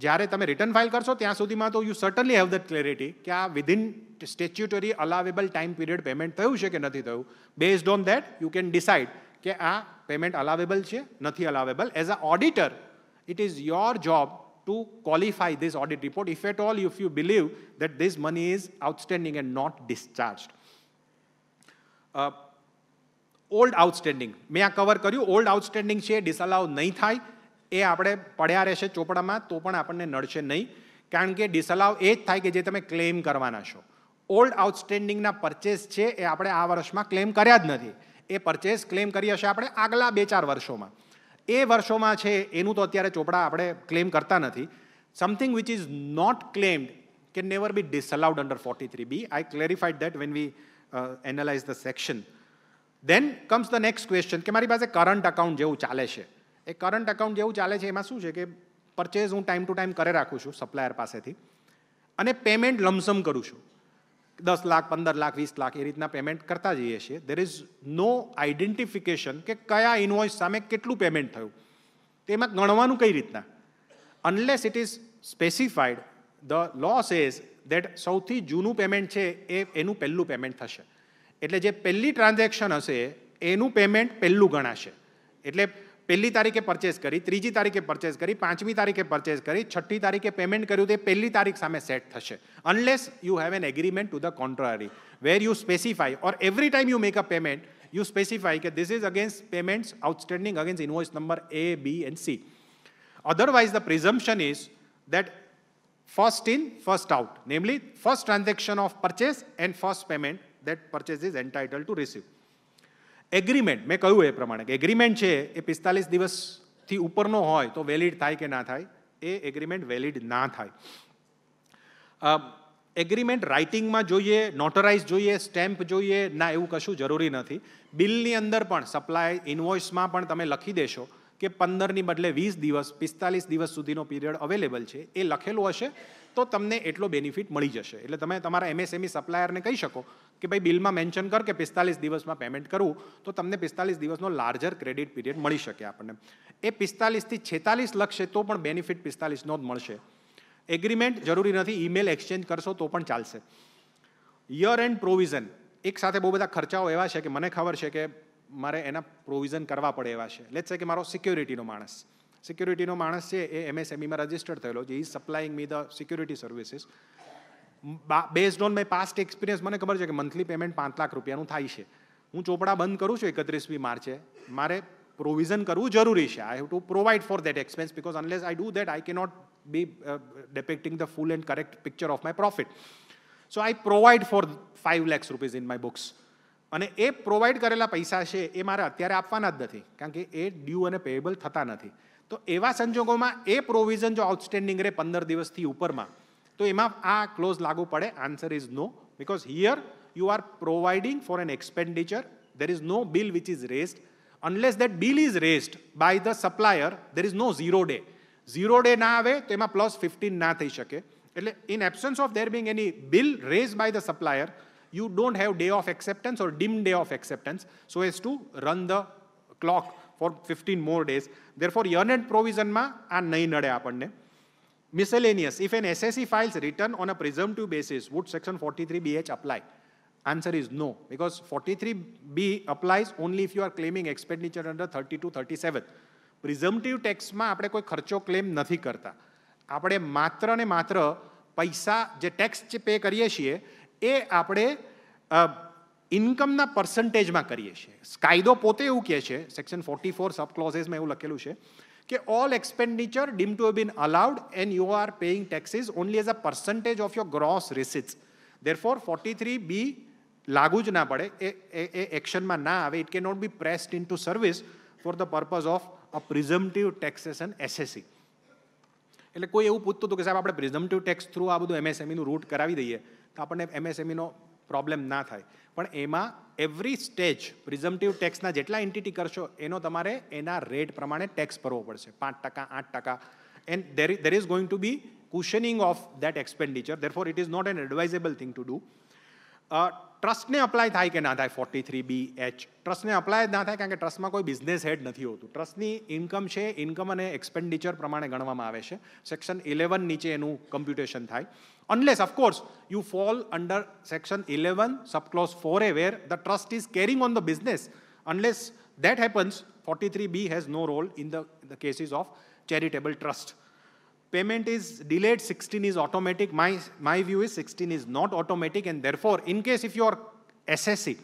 જ્યારે તમે રિટર્ન ફાઇલ કરશો ત્યાં સુધીમાં તો you certainly have the clarity કે આ within statutory allowable time period payment થયું છે કે નથી થયું based on that you can decide કે આ પેમેન્ટ અલાવેબલ છે નથી allowable as a auditor it is your job to qualify this audit report, if at all if you believe that this money is outstanding and not discharged. Uh, old outstanding મેં આ cover કર્યું old outstanding છે ડિસઅલાઉ નહીં થાય એ આપણે પડ્યા રહેશે ચોપડામાં તો પણ આપણને નડશે નહીં કારણ કે ડિસઅલાઉ એ જ થાય કે જે તમે ક્લેમ કરવાના છો ઓલ્ડ આઉટસ્ટેન્ડિંગના પરચેસ છે એ આપણે આ વર્ષમાં ક્લેમ કર્યા જ નથી એ પરચેસ ક્લેમ કરી હશે આપણે આગલા બે ચાર વર્ષોમાં એ વર્ષોમાં છે એનું તો અત્યારે ચોપડા આપણે ક્લેમ કરતા નથી something which is not claimed can never be under under three B I that when when we analyse the section Then comes the next question કે મારી પાસે કરંટ અકાઉન્ટ જેવું ચાલે છે એ કરંટ અકાઉન્ટ જેવું ચાલે છે એમાં શું છે કે પરચેઝ હું ટાઈમ ટુ ટાઈમ કરે રાખું છું સપ્લાયર પાસેથી અને પેમેન્ટ લમસમ કરું છું દસ લાખ પંદર લાખ વીસ લાખ એ રીતના પેમેન્ટ કરતા જઈએ છીએ દેર ઇઝ નો આઈડેન્ટિફિકેશન કે કયા ઇન્વોઇસ સામે કેટલું પેમેન્ટ થયું તેમાં ગણવાનું કઈ રીતના unless it is specified the law says that સૌથી જૂનું પેમેન્ટ છે એ એનું પહેલું પેમેન્ટ થશે એટલે જે પહેલી ટ્રાન્ઝેક્શન હશે એનું પેમેન્ટ પહેલું ગણાશે એટલે पहली तारीखे परचेस करी तीज तारीखे परचेस कर पांचमी तारीखे परचेस कर छठी तारीखे पेमेंट करू तो पहली तारीख सामने सेट थे unless you have an agreement to the contrary where you specify और every time you make a payment you specify के this is against payments outstanding against invoice number A B and C otherwise the presumption is that first in first out namely first transaction of purchase and first payment that purchase is entitled to receive agreement મેં કહ્યું એ પ્રમાણે કે agreement છે એ પિસ્તાલીસ દિવસથી ઉપરનો હોય તો વેલિડ થાય કે ના થાય એ એગ્રીમેન્ટ વેલિડ ના થાય એગ્રીમેન્ટ રાઇટિંગમાં જોઈએ નોટરાઇઝ જોઈએ સ્ટેમ્પ જોઈએ ના એવું કશું જરૂરી નથી બિલની અંદર પણ સપ્લાય ઇન્વોઇસમાં પણ તમે લખી દેશો કે પંદરની બદલે વીસ દિવસ પિસ્તાલીસ દિવસ સુધીનો પીરિયડ અવેલેબલ છે એ લખેલું હશે તો તમને એટલો બેનિફિટ મળી જશે એટલે તમે તમારા એમએસએમઈ સપ્લાયરને કહી શકો કે ભાઈ બિલમાં મેન્શન કર કે પિસ્તાલીસ દિવસમાં પેમેન્ટ કરવું તો તમને પિસ્તાલીસ દિવસનો લાર્જર ક્રેડિટ પીરિયડ મળી શકે આપણને એ પિસ્તાલીસથી છેતાલીસ લખશે તો પણ બેનિફિટ પિસ્તાલીસનો જ મળશે એગ્રીમેન્ટ જરૂરી નથી ઈમેલ એક્સચેન્જ કરશો તો પણ ચાલશે યર એન્ડ પ્રોવિઝન એક સાથે બહુ બધા ખર્ચાઓ એવા છે કે મને ખબર છે કે મારે એના પ્રોવિઝન કરવા પડે એવા છે લેટ છે કે મારો સિક્યોરિટીનો માણસ સિક્યોરિટીનો માણસ છે એ એમએસએમઈમાં e રજિસ્ટર્ડ થયેલો છે is supplying me the security services based on my past experience મને ખબર છે કે મંથલી પેમેન્ટ પાંચ લાખ રૂપિયાનું થાય છે હું ચોપડા બંધ કરું છું એકત્રીસમી માર્ચે મારે પ્રોવિઝન કરવું જરૂરી છે I have to provide for that expense because unless I do that I cannot be depicting the full and correct picture of my profit so I provide for five lakhs rupees in my books અને એ provide કરેલા પૈસા છે એ મારે અત્યારે આપવાના જ નથી કારણ કે એ ડ્યુ અને પેએબલ થતા નથી તો એવા સંજોગોમાં એ પ્રોવિઝન જો આઉટસ્ટેન્ડિંગ રહે પંદર દિવસથી ઉપરમાં તો એમાં આ ક્લોઝ લાગુ પડે answer is no because here you are providing for an expenditure there is no bill which is raised unless that bill is raised by the supplier there is no zero day zero day ના આવે તો એમાં plus fifteen ના થઈ શકે એટલે in absence of there being any bill raised by the supplier you don't have day of acceptance or deemed day of acceptance so as to run the clock for fifteen more days there for year end and પ્રોવિઝનમાં આ નહીં નડે આપણને Miscellaneous. If an SSE file is written on a presumptive basis, would section 43BH apply? Answer is no, because 43B applies only if you are claiming expenditure under 30 to 37. પ્રિઝમ્પટિવ ટેક્સમાં આપણે કોઈ ખર્ચો claim નથી કરતા આપણે માત્ર ને માત્ર પૈસા જે ટેક્સ પે કરીએ છીએ એ આપણે ઇન્કમના પર્સન્ટેજમાં કરીએ છીએ કાયદો પોતે એવું કહે છે સેક્શન ફોર્ટી ફોર સબ ક્લોઝેસમાં એવું લખેલું છે કે all expenditure deemed to deemed to have been allowed and you are paying taxes only as a percentage of your gross forty three B લાગુ જ ના પડે એ એ એક્શનમાં ના આવે it can not be pressed into service for the purpose of a presumptive taxation SSC એટલે કોઈ એવું પૂછતું હતું કે સાહેબ આપણે પ્રિઝમ્પટિવ ટેક્સ થ્રુ આ બધું એમએસએમઈનું e રૂટ કરાવી દઈએ તો આપણને એમએસએમઈનો પ્રોબ્લેમ ના થાય પણ એમાં એવરી સ્ટેજ પ્રિઝમ્પટિવ ટેક્સના જેટલા એન્ટિટી કરશો એનો તમારે એના રેટ પ્રમાણે ટેક્સ ભરવો પડશે પાંચ ટકા આઠ ટકા and there there is going to be cushioning of of expenditure expenditure. For it is not an advisable thing to do ટ્રસ્ટને અપ્લાય થાય કે ના થાય ફોર્ટી થ્રી બી એચ ટ્રસ્ટને અપ્લાય ના થાય કારણ કે ટ્રસ્ટમાં કોઈ બિઝનેસ હેડ નથી હોતું ટ્રસ્ટની ઇન્કમ છે ઇન્કમ અને એક્સપેન્ડિચર પ્રમાણે ગણવામાં આવે છે સેક્શન ઇલેવન નીચે એનું કમ્પ્યુટેશન થાય Unless, of course, you fall under section 11, subclause 4a, where the trust is carrying on the business. Unless that happens, 43b has no role in the, in the cases of charitable trust. Payment is delayed, 16 is automatic. My, my view is 16 is not automatic and therefore, in case if your SSC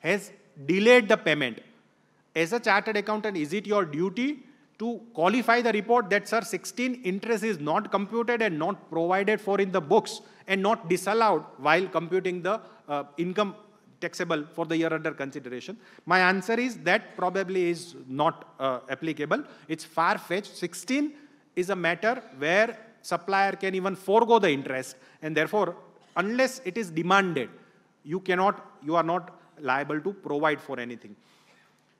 has delayed the payment, as a chartered accountant, is it your duty to qualify the report that, sir, 16 interest is not computed and not provided for in the books and not disallowed while computing the uh, income taxable for the year under consideration. My answer is that probably is not uh, applicable. It's far-fetched. 16 is a matter where supplier can even forego the interest and therefore unless it is demanded, you cannot, you are not liable to provide for anything.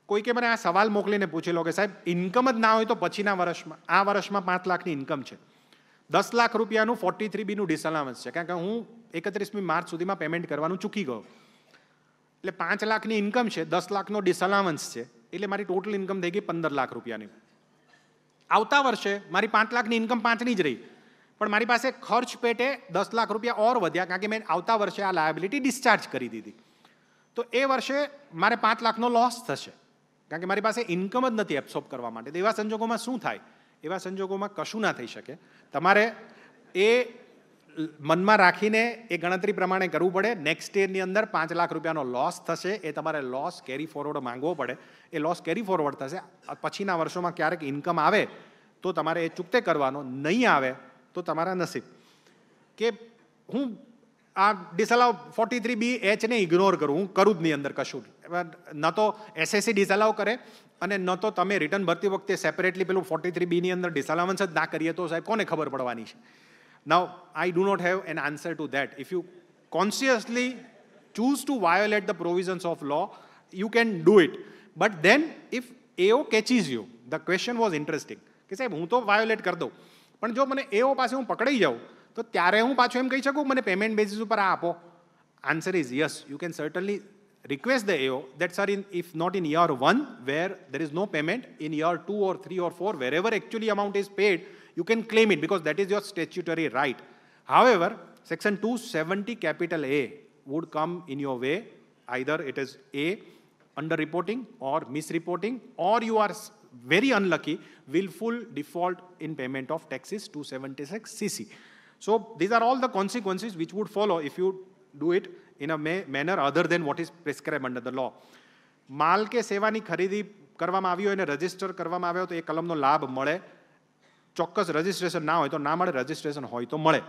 કોઈકે મને આ સવાલ મોકલીને પૂછેલો કે સાહેબ income જ ના હોય તો પછીના વર્ષમાં આ વર્ષમાં પાંચ લાખની ઇન્કમ છે દસ લાખ રૂપિયાનું ફોર્ટી થ્રી બીનું ડિસઅલાઉન્સ છે કારણ કે હું એકત્રીસમી માર્ચ સુધીમાં પેમેન્ટ કરવાનું ચૂકી ગયો એટલે પાંચ લાખની ઇન્કમ છે દસ લાખનો ડિસઅલાવન્સ છે એટલે મારી ટોટલ ઇન્કમ થઈ ગઈ પંદર લાખ રૂપિયાની આવતા વર્ષે મારી પાંચ લાખની ઇન્કમ પાંચની જ રહી પણ મારી પાસે ખર્ચ પેટે દસ લાખ રૂપિયા ઓર વધ્યા કારણ કે મેં આવતા વર્ષે આ લાયબિલિટી ડિસ્ચાર્જ કરી દીધી તો એ વર્ષે મારે પાંચ લાખનો લોસ થશે કારણ કે મારી પાસે ઇન્કમ જ નથી એબ્સોર્બ કરવા માટે તો એવા સંજોગોમાં શું થાય એવા સંજોગોમાં કશું ના થઈ શકે તમારે એ મનમાં રાખીને એ ગણતરી પ્રમાણે કરવું પડે નેક્સ્ટ યરની અંદર પાંચ લાખ રૂપિયાનો લોસ થશે એ તમારે લોસ કેરી ફોરવર્ડ માંગવો પડે એ લોસ કેરી ફોરવર્ડ થશે પછીના વર્ષોમાં ક્યારેક ઇન્કમ આવે તો તમારે એ ચૂકતે કરવાનો નહીં આવે તો તમારા નસીબ કે હું આ ડિસલાવ ફોર્ટી થ્રી બી એચને ઇગ્નોર કરું હું કરું જ નહીં અંદર કશું ન તો એસએસસી ડિસઅલાઉ કરે અને ન તો તમે રિટર્ન ભરતી વખતે સેપરેટલી પેલું ફોર્ટી થ્રી બીની અંદર ડિસઅલાવન્સ જ ના કરીએ તો સાહેબ કોને ખબર પડવાની છે now I do not have an answer to that if you consciously choose to violate the provisions of law you can do it but then if AO catches you the question was interesting કે સાહેબ હું તો violet કરી દઉં પણ જો મને એઓ પાસે હું પકડાઈ જાઉં તો ત્યારે હું પાછું એમ કહી શકું મને પેમેન્ટ બેઝિસ ઉપર આ આપો answer is yes you can certainly request the AO that sir, in, if not in year 1 where there is no payment, in year 2 or 3 or 4, wherever actually amount is paid, you can claim it because that is your statutory right. However, section 270 capital A would come in your way, either it is A, underreporting or misreporting or you are very unlucky, willful default in payment of taxes 276 CC. So these are all the consequences which would follow if you do it in a manner other than what is prescribed under the law. માલ કે સેવાની ખરીદી કરવામાં આવી હોય અને register કરવામાં આવ્યો તો એ કલમનો લાભ મળે ચોક્કસ રજિસ્ટ્રેશન ના હોય તો ના મળે રજિસ્ટ્રેશન હોય તો મળે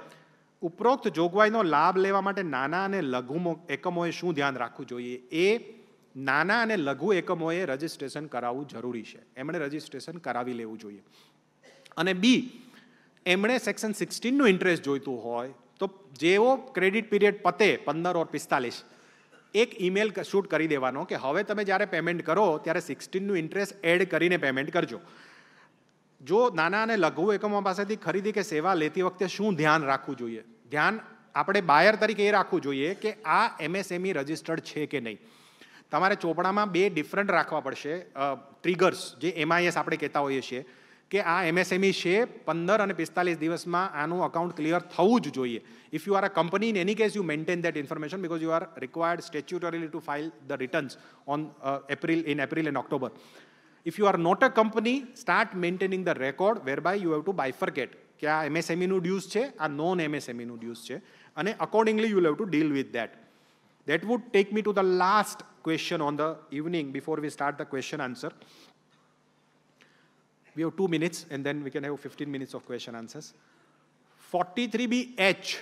ઉપરોક્ત જોગવાઈનો લાભ લેવા માટે નાના અને લઘુ એકમોએ શું ધ્યાન રાખવું જોઈએ એ નાના અને લઘુ એકમોએ રજિસ્ટ્રેશન કરાવવું જરૂરી છે એમણે રજિસ્ટ્રેશન કરાવી લેવું જોઈએ અને બી એમણે સેક્શન સિક્સટીનનું ઇન્ટરેસ્ટ જોઈતું હોય તો જેવો ક્રેડિટ પીરિયડ પતે પંદર ઓર પિસ્તાલીસ એક ઈમેલ શૂટ કરી દેવાનો કે હવે તમે જ્યારે પેમેન્ટ કરો ત્યારે સિક્સટીનનું ઇન્ટરેસ્ટ એડ કરીને પેમેન્ટ કરજો જો નાના અને લઘુ એકમો પાસેથી ખરીદી કે સેવા લેતી વખતે શું ધ્યાન રાખવું જોઈએ ધ્યાન આપણે બાયર તરીકે એ રાખવું જોઈએ કે આ એમએસએમઈ રજિસ્ટર્ડ e છે કે નહીં તમારે ચોપડામાં બે ડિફરન્ટ રાખવા પડશે ટ્રિગર્સ જે એમઆઈએસ આપણે કહેતા હોઈએ છીએ કે આ એમએસએમઈ e છે પંદર અને પિસ્તાલીસ દિવસમાં આનું અકાઉન્ટ ક્લિયર થવું જ જોઈએ if you are a company in any case you maintain that information because you are required statutorily to file the returns on April in April and October if you are not a company start maintaining the record where by you have to bifurcate કે આ એમએસએમઈનું dues છે આ non એમએસએમઈનું dues છે અને accordingly you have to deal with that that would take me to the last question on the evening before we start the question answer We have two minutes, and then we can have 15 minutes of question answers. 43B H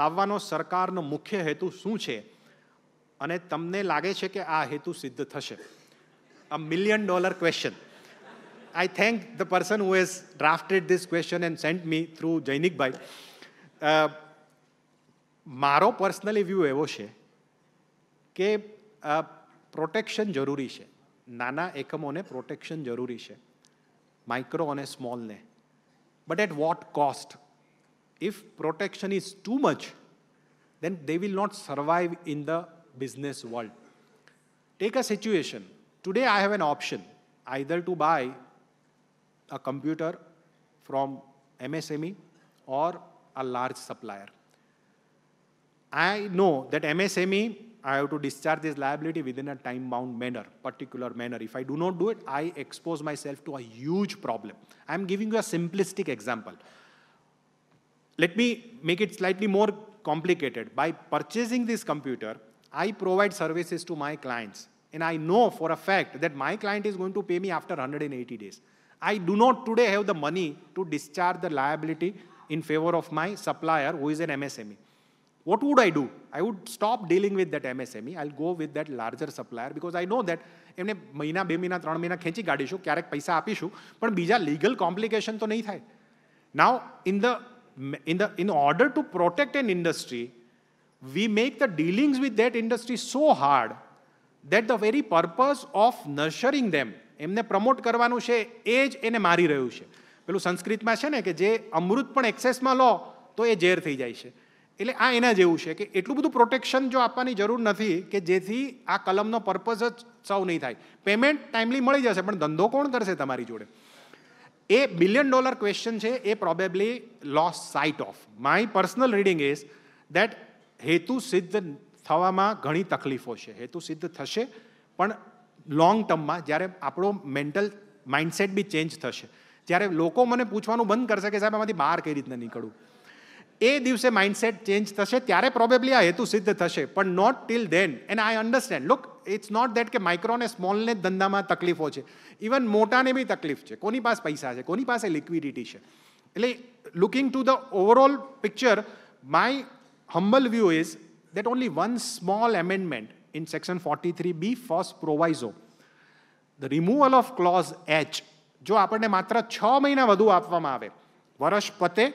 લાવવાનો સરકારનો મુખ્ય હેતુ શું છે અને તમને લાગે છે કે આ હેતુ સિદ્ધ થશે a million dollar question I thank the person who has drafted this question and sent me through જૈનિકભાઈ મારો પર્સનલી વ્યૂ એવો છે કે પ્રોટેક્શન uh, જરૂરી છે નાના એકમોને પ્રોટેક્શન જરૂરી છે micro small સ્મોલને but at what cost? if protection is too much, then they will not survive in the business world. Take a situation. Today I have an option either to buy a computer from MSME or a large supplier. I know that MSME I have to discharge this liability within a time-bound manner, particular manner. If I do not do it, I expose myself to a huge problem. I'm giving you a simplistic example. Let me make it slightly more complicated. By purchasing this computer, I provide services to my clients. And I know for a fact that my client is going to pay me after 180 days. I do not today have the money to discharge the liability in favor of my supplier who is an MSME. what would I do? I would stop dealing with that MSME. I'll go with that larger supplier because I know that એમને મહિના બે મહિના ત્રણ મહિના ખેંચી કાઢીશું ક્યારેક પૈસા આપીશું પણ બીજા લીગલ કોમ્પ્લિકેશન તો નહીં થાય now in the in the in order to protect an industry we make the dealings with that industry so hard that the very purpose of nurturing them એમને પ્રમોટ કરવાનું છે એ જ એને મારી રહ્યું છે પેલું સંસ્કૃતમાં છે ને કે જે અમૃત પણ એક્સેસમાં લો તો એ ઝેર થઈ જાય છે એટલે આ એના જેવું છે કે એટલું બધું પ્રોટેક્શન જો આપવાની જરૂર નથી કે જેથી આ કલમનો પર્પઝ જ સૌ નહીં થાય પેમેન્ટ ટાઈમલી મળી જશે પણ ધંધો કોણ કરશે તમારી જોડે એ બિલિયન ડોલર ક્વેશ્ચન છે એ probably loss sight of my personal reading is that હેતુ સિદ્ધ થવામાં ઘણી તકલીફો છે હેતુ સિદ્ધ થશે પણ લોંગ ટર્મમાં જ્યારે આપણો મેન્ટલ માઇન્ડસેટ બી ચેન્જ થશે જ્યારે લોકો મને પૂછવાનું બંધ કરશે કે સાહેબ આમાંથી બહાર કઈ રીતના નીકળું એ દિવસે માઇન્ડસેટ ચેન્જ થશે ત્યારે પ્રોબેબલી આ હેતુ સિદ્ધ થશે પણ not till then and I understand look it's not that કે માઇક્રો અને સ્મોલને જ ધંધામાં તકલીફો છે ઇવન મોટાને બી તકલીફ છે કોની પાસે પૈસા છે કોની પાસે લિક્વિડિટી છે એટલે looking to the overall picture my humble view is that only one small amendment in section forty three B first proviso the removal of clause H જો આપણને માત્ર છ મહિના વધુ આપવામાં આવે વર્ષ પતે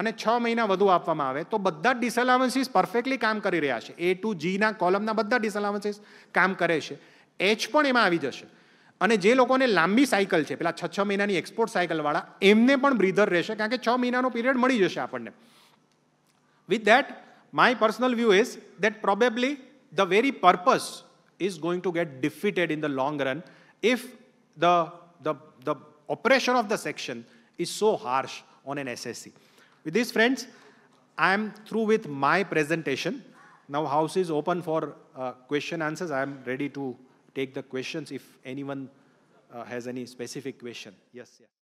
અને છ મહિના વધુ આપવામાં આવે તો બધા જ ડિસઅલાવન્સીસ પરફેક્ટલી કામ કરી રહ્યા છે એ ટુ જીના કોલમના બધા ડિસઅલાવન્સીસ કામ કરે છે એચ પણ એમાં આવી જશે અને જે લોકોને લાંબી સાયકલ છે પેલા છ છ મહિનાની એક્સપોર્ટ સાયકલવાળા એમને પણ બ્રીધર રહેશે કારણ કે છ મહિનાનો પિરિયડ મળી જશે આપણને with that my personal view is that probably the very purpose is going to get defeated in the long run if the the the operation of the section is so harsh on an SSC With this, friends, I am through with my presentation. Now house is open for uh, question answers. I am ready to take the questions if anyone uh, has any specific question. Yes. yes.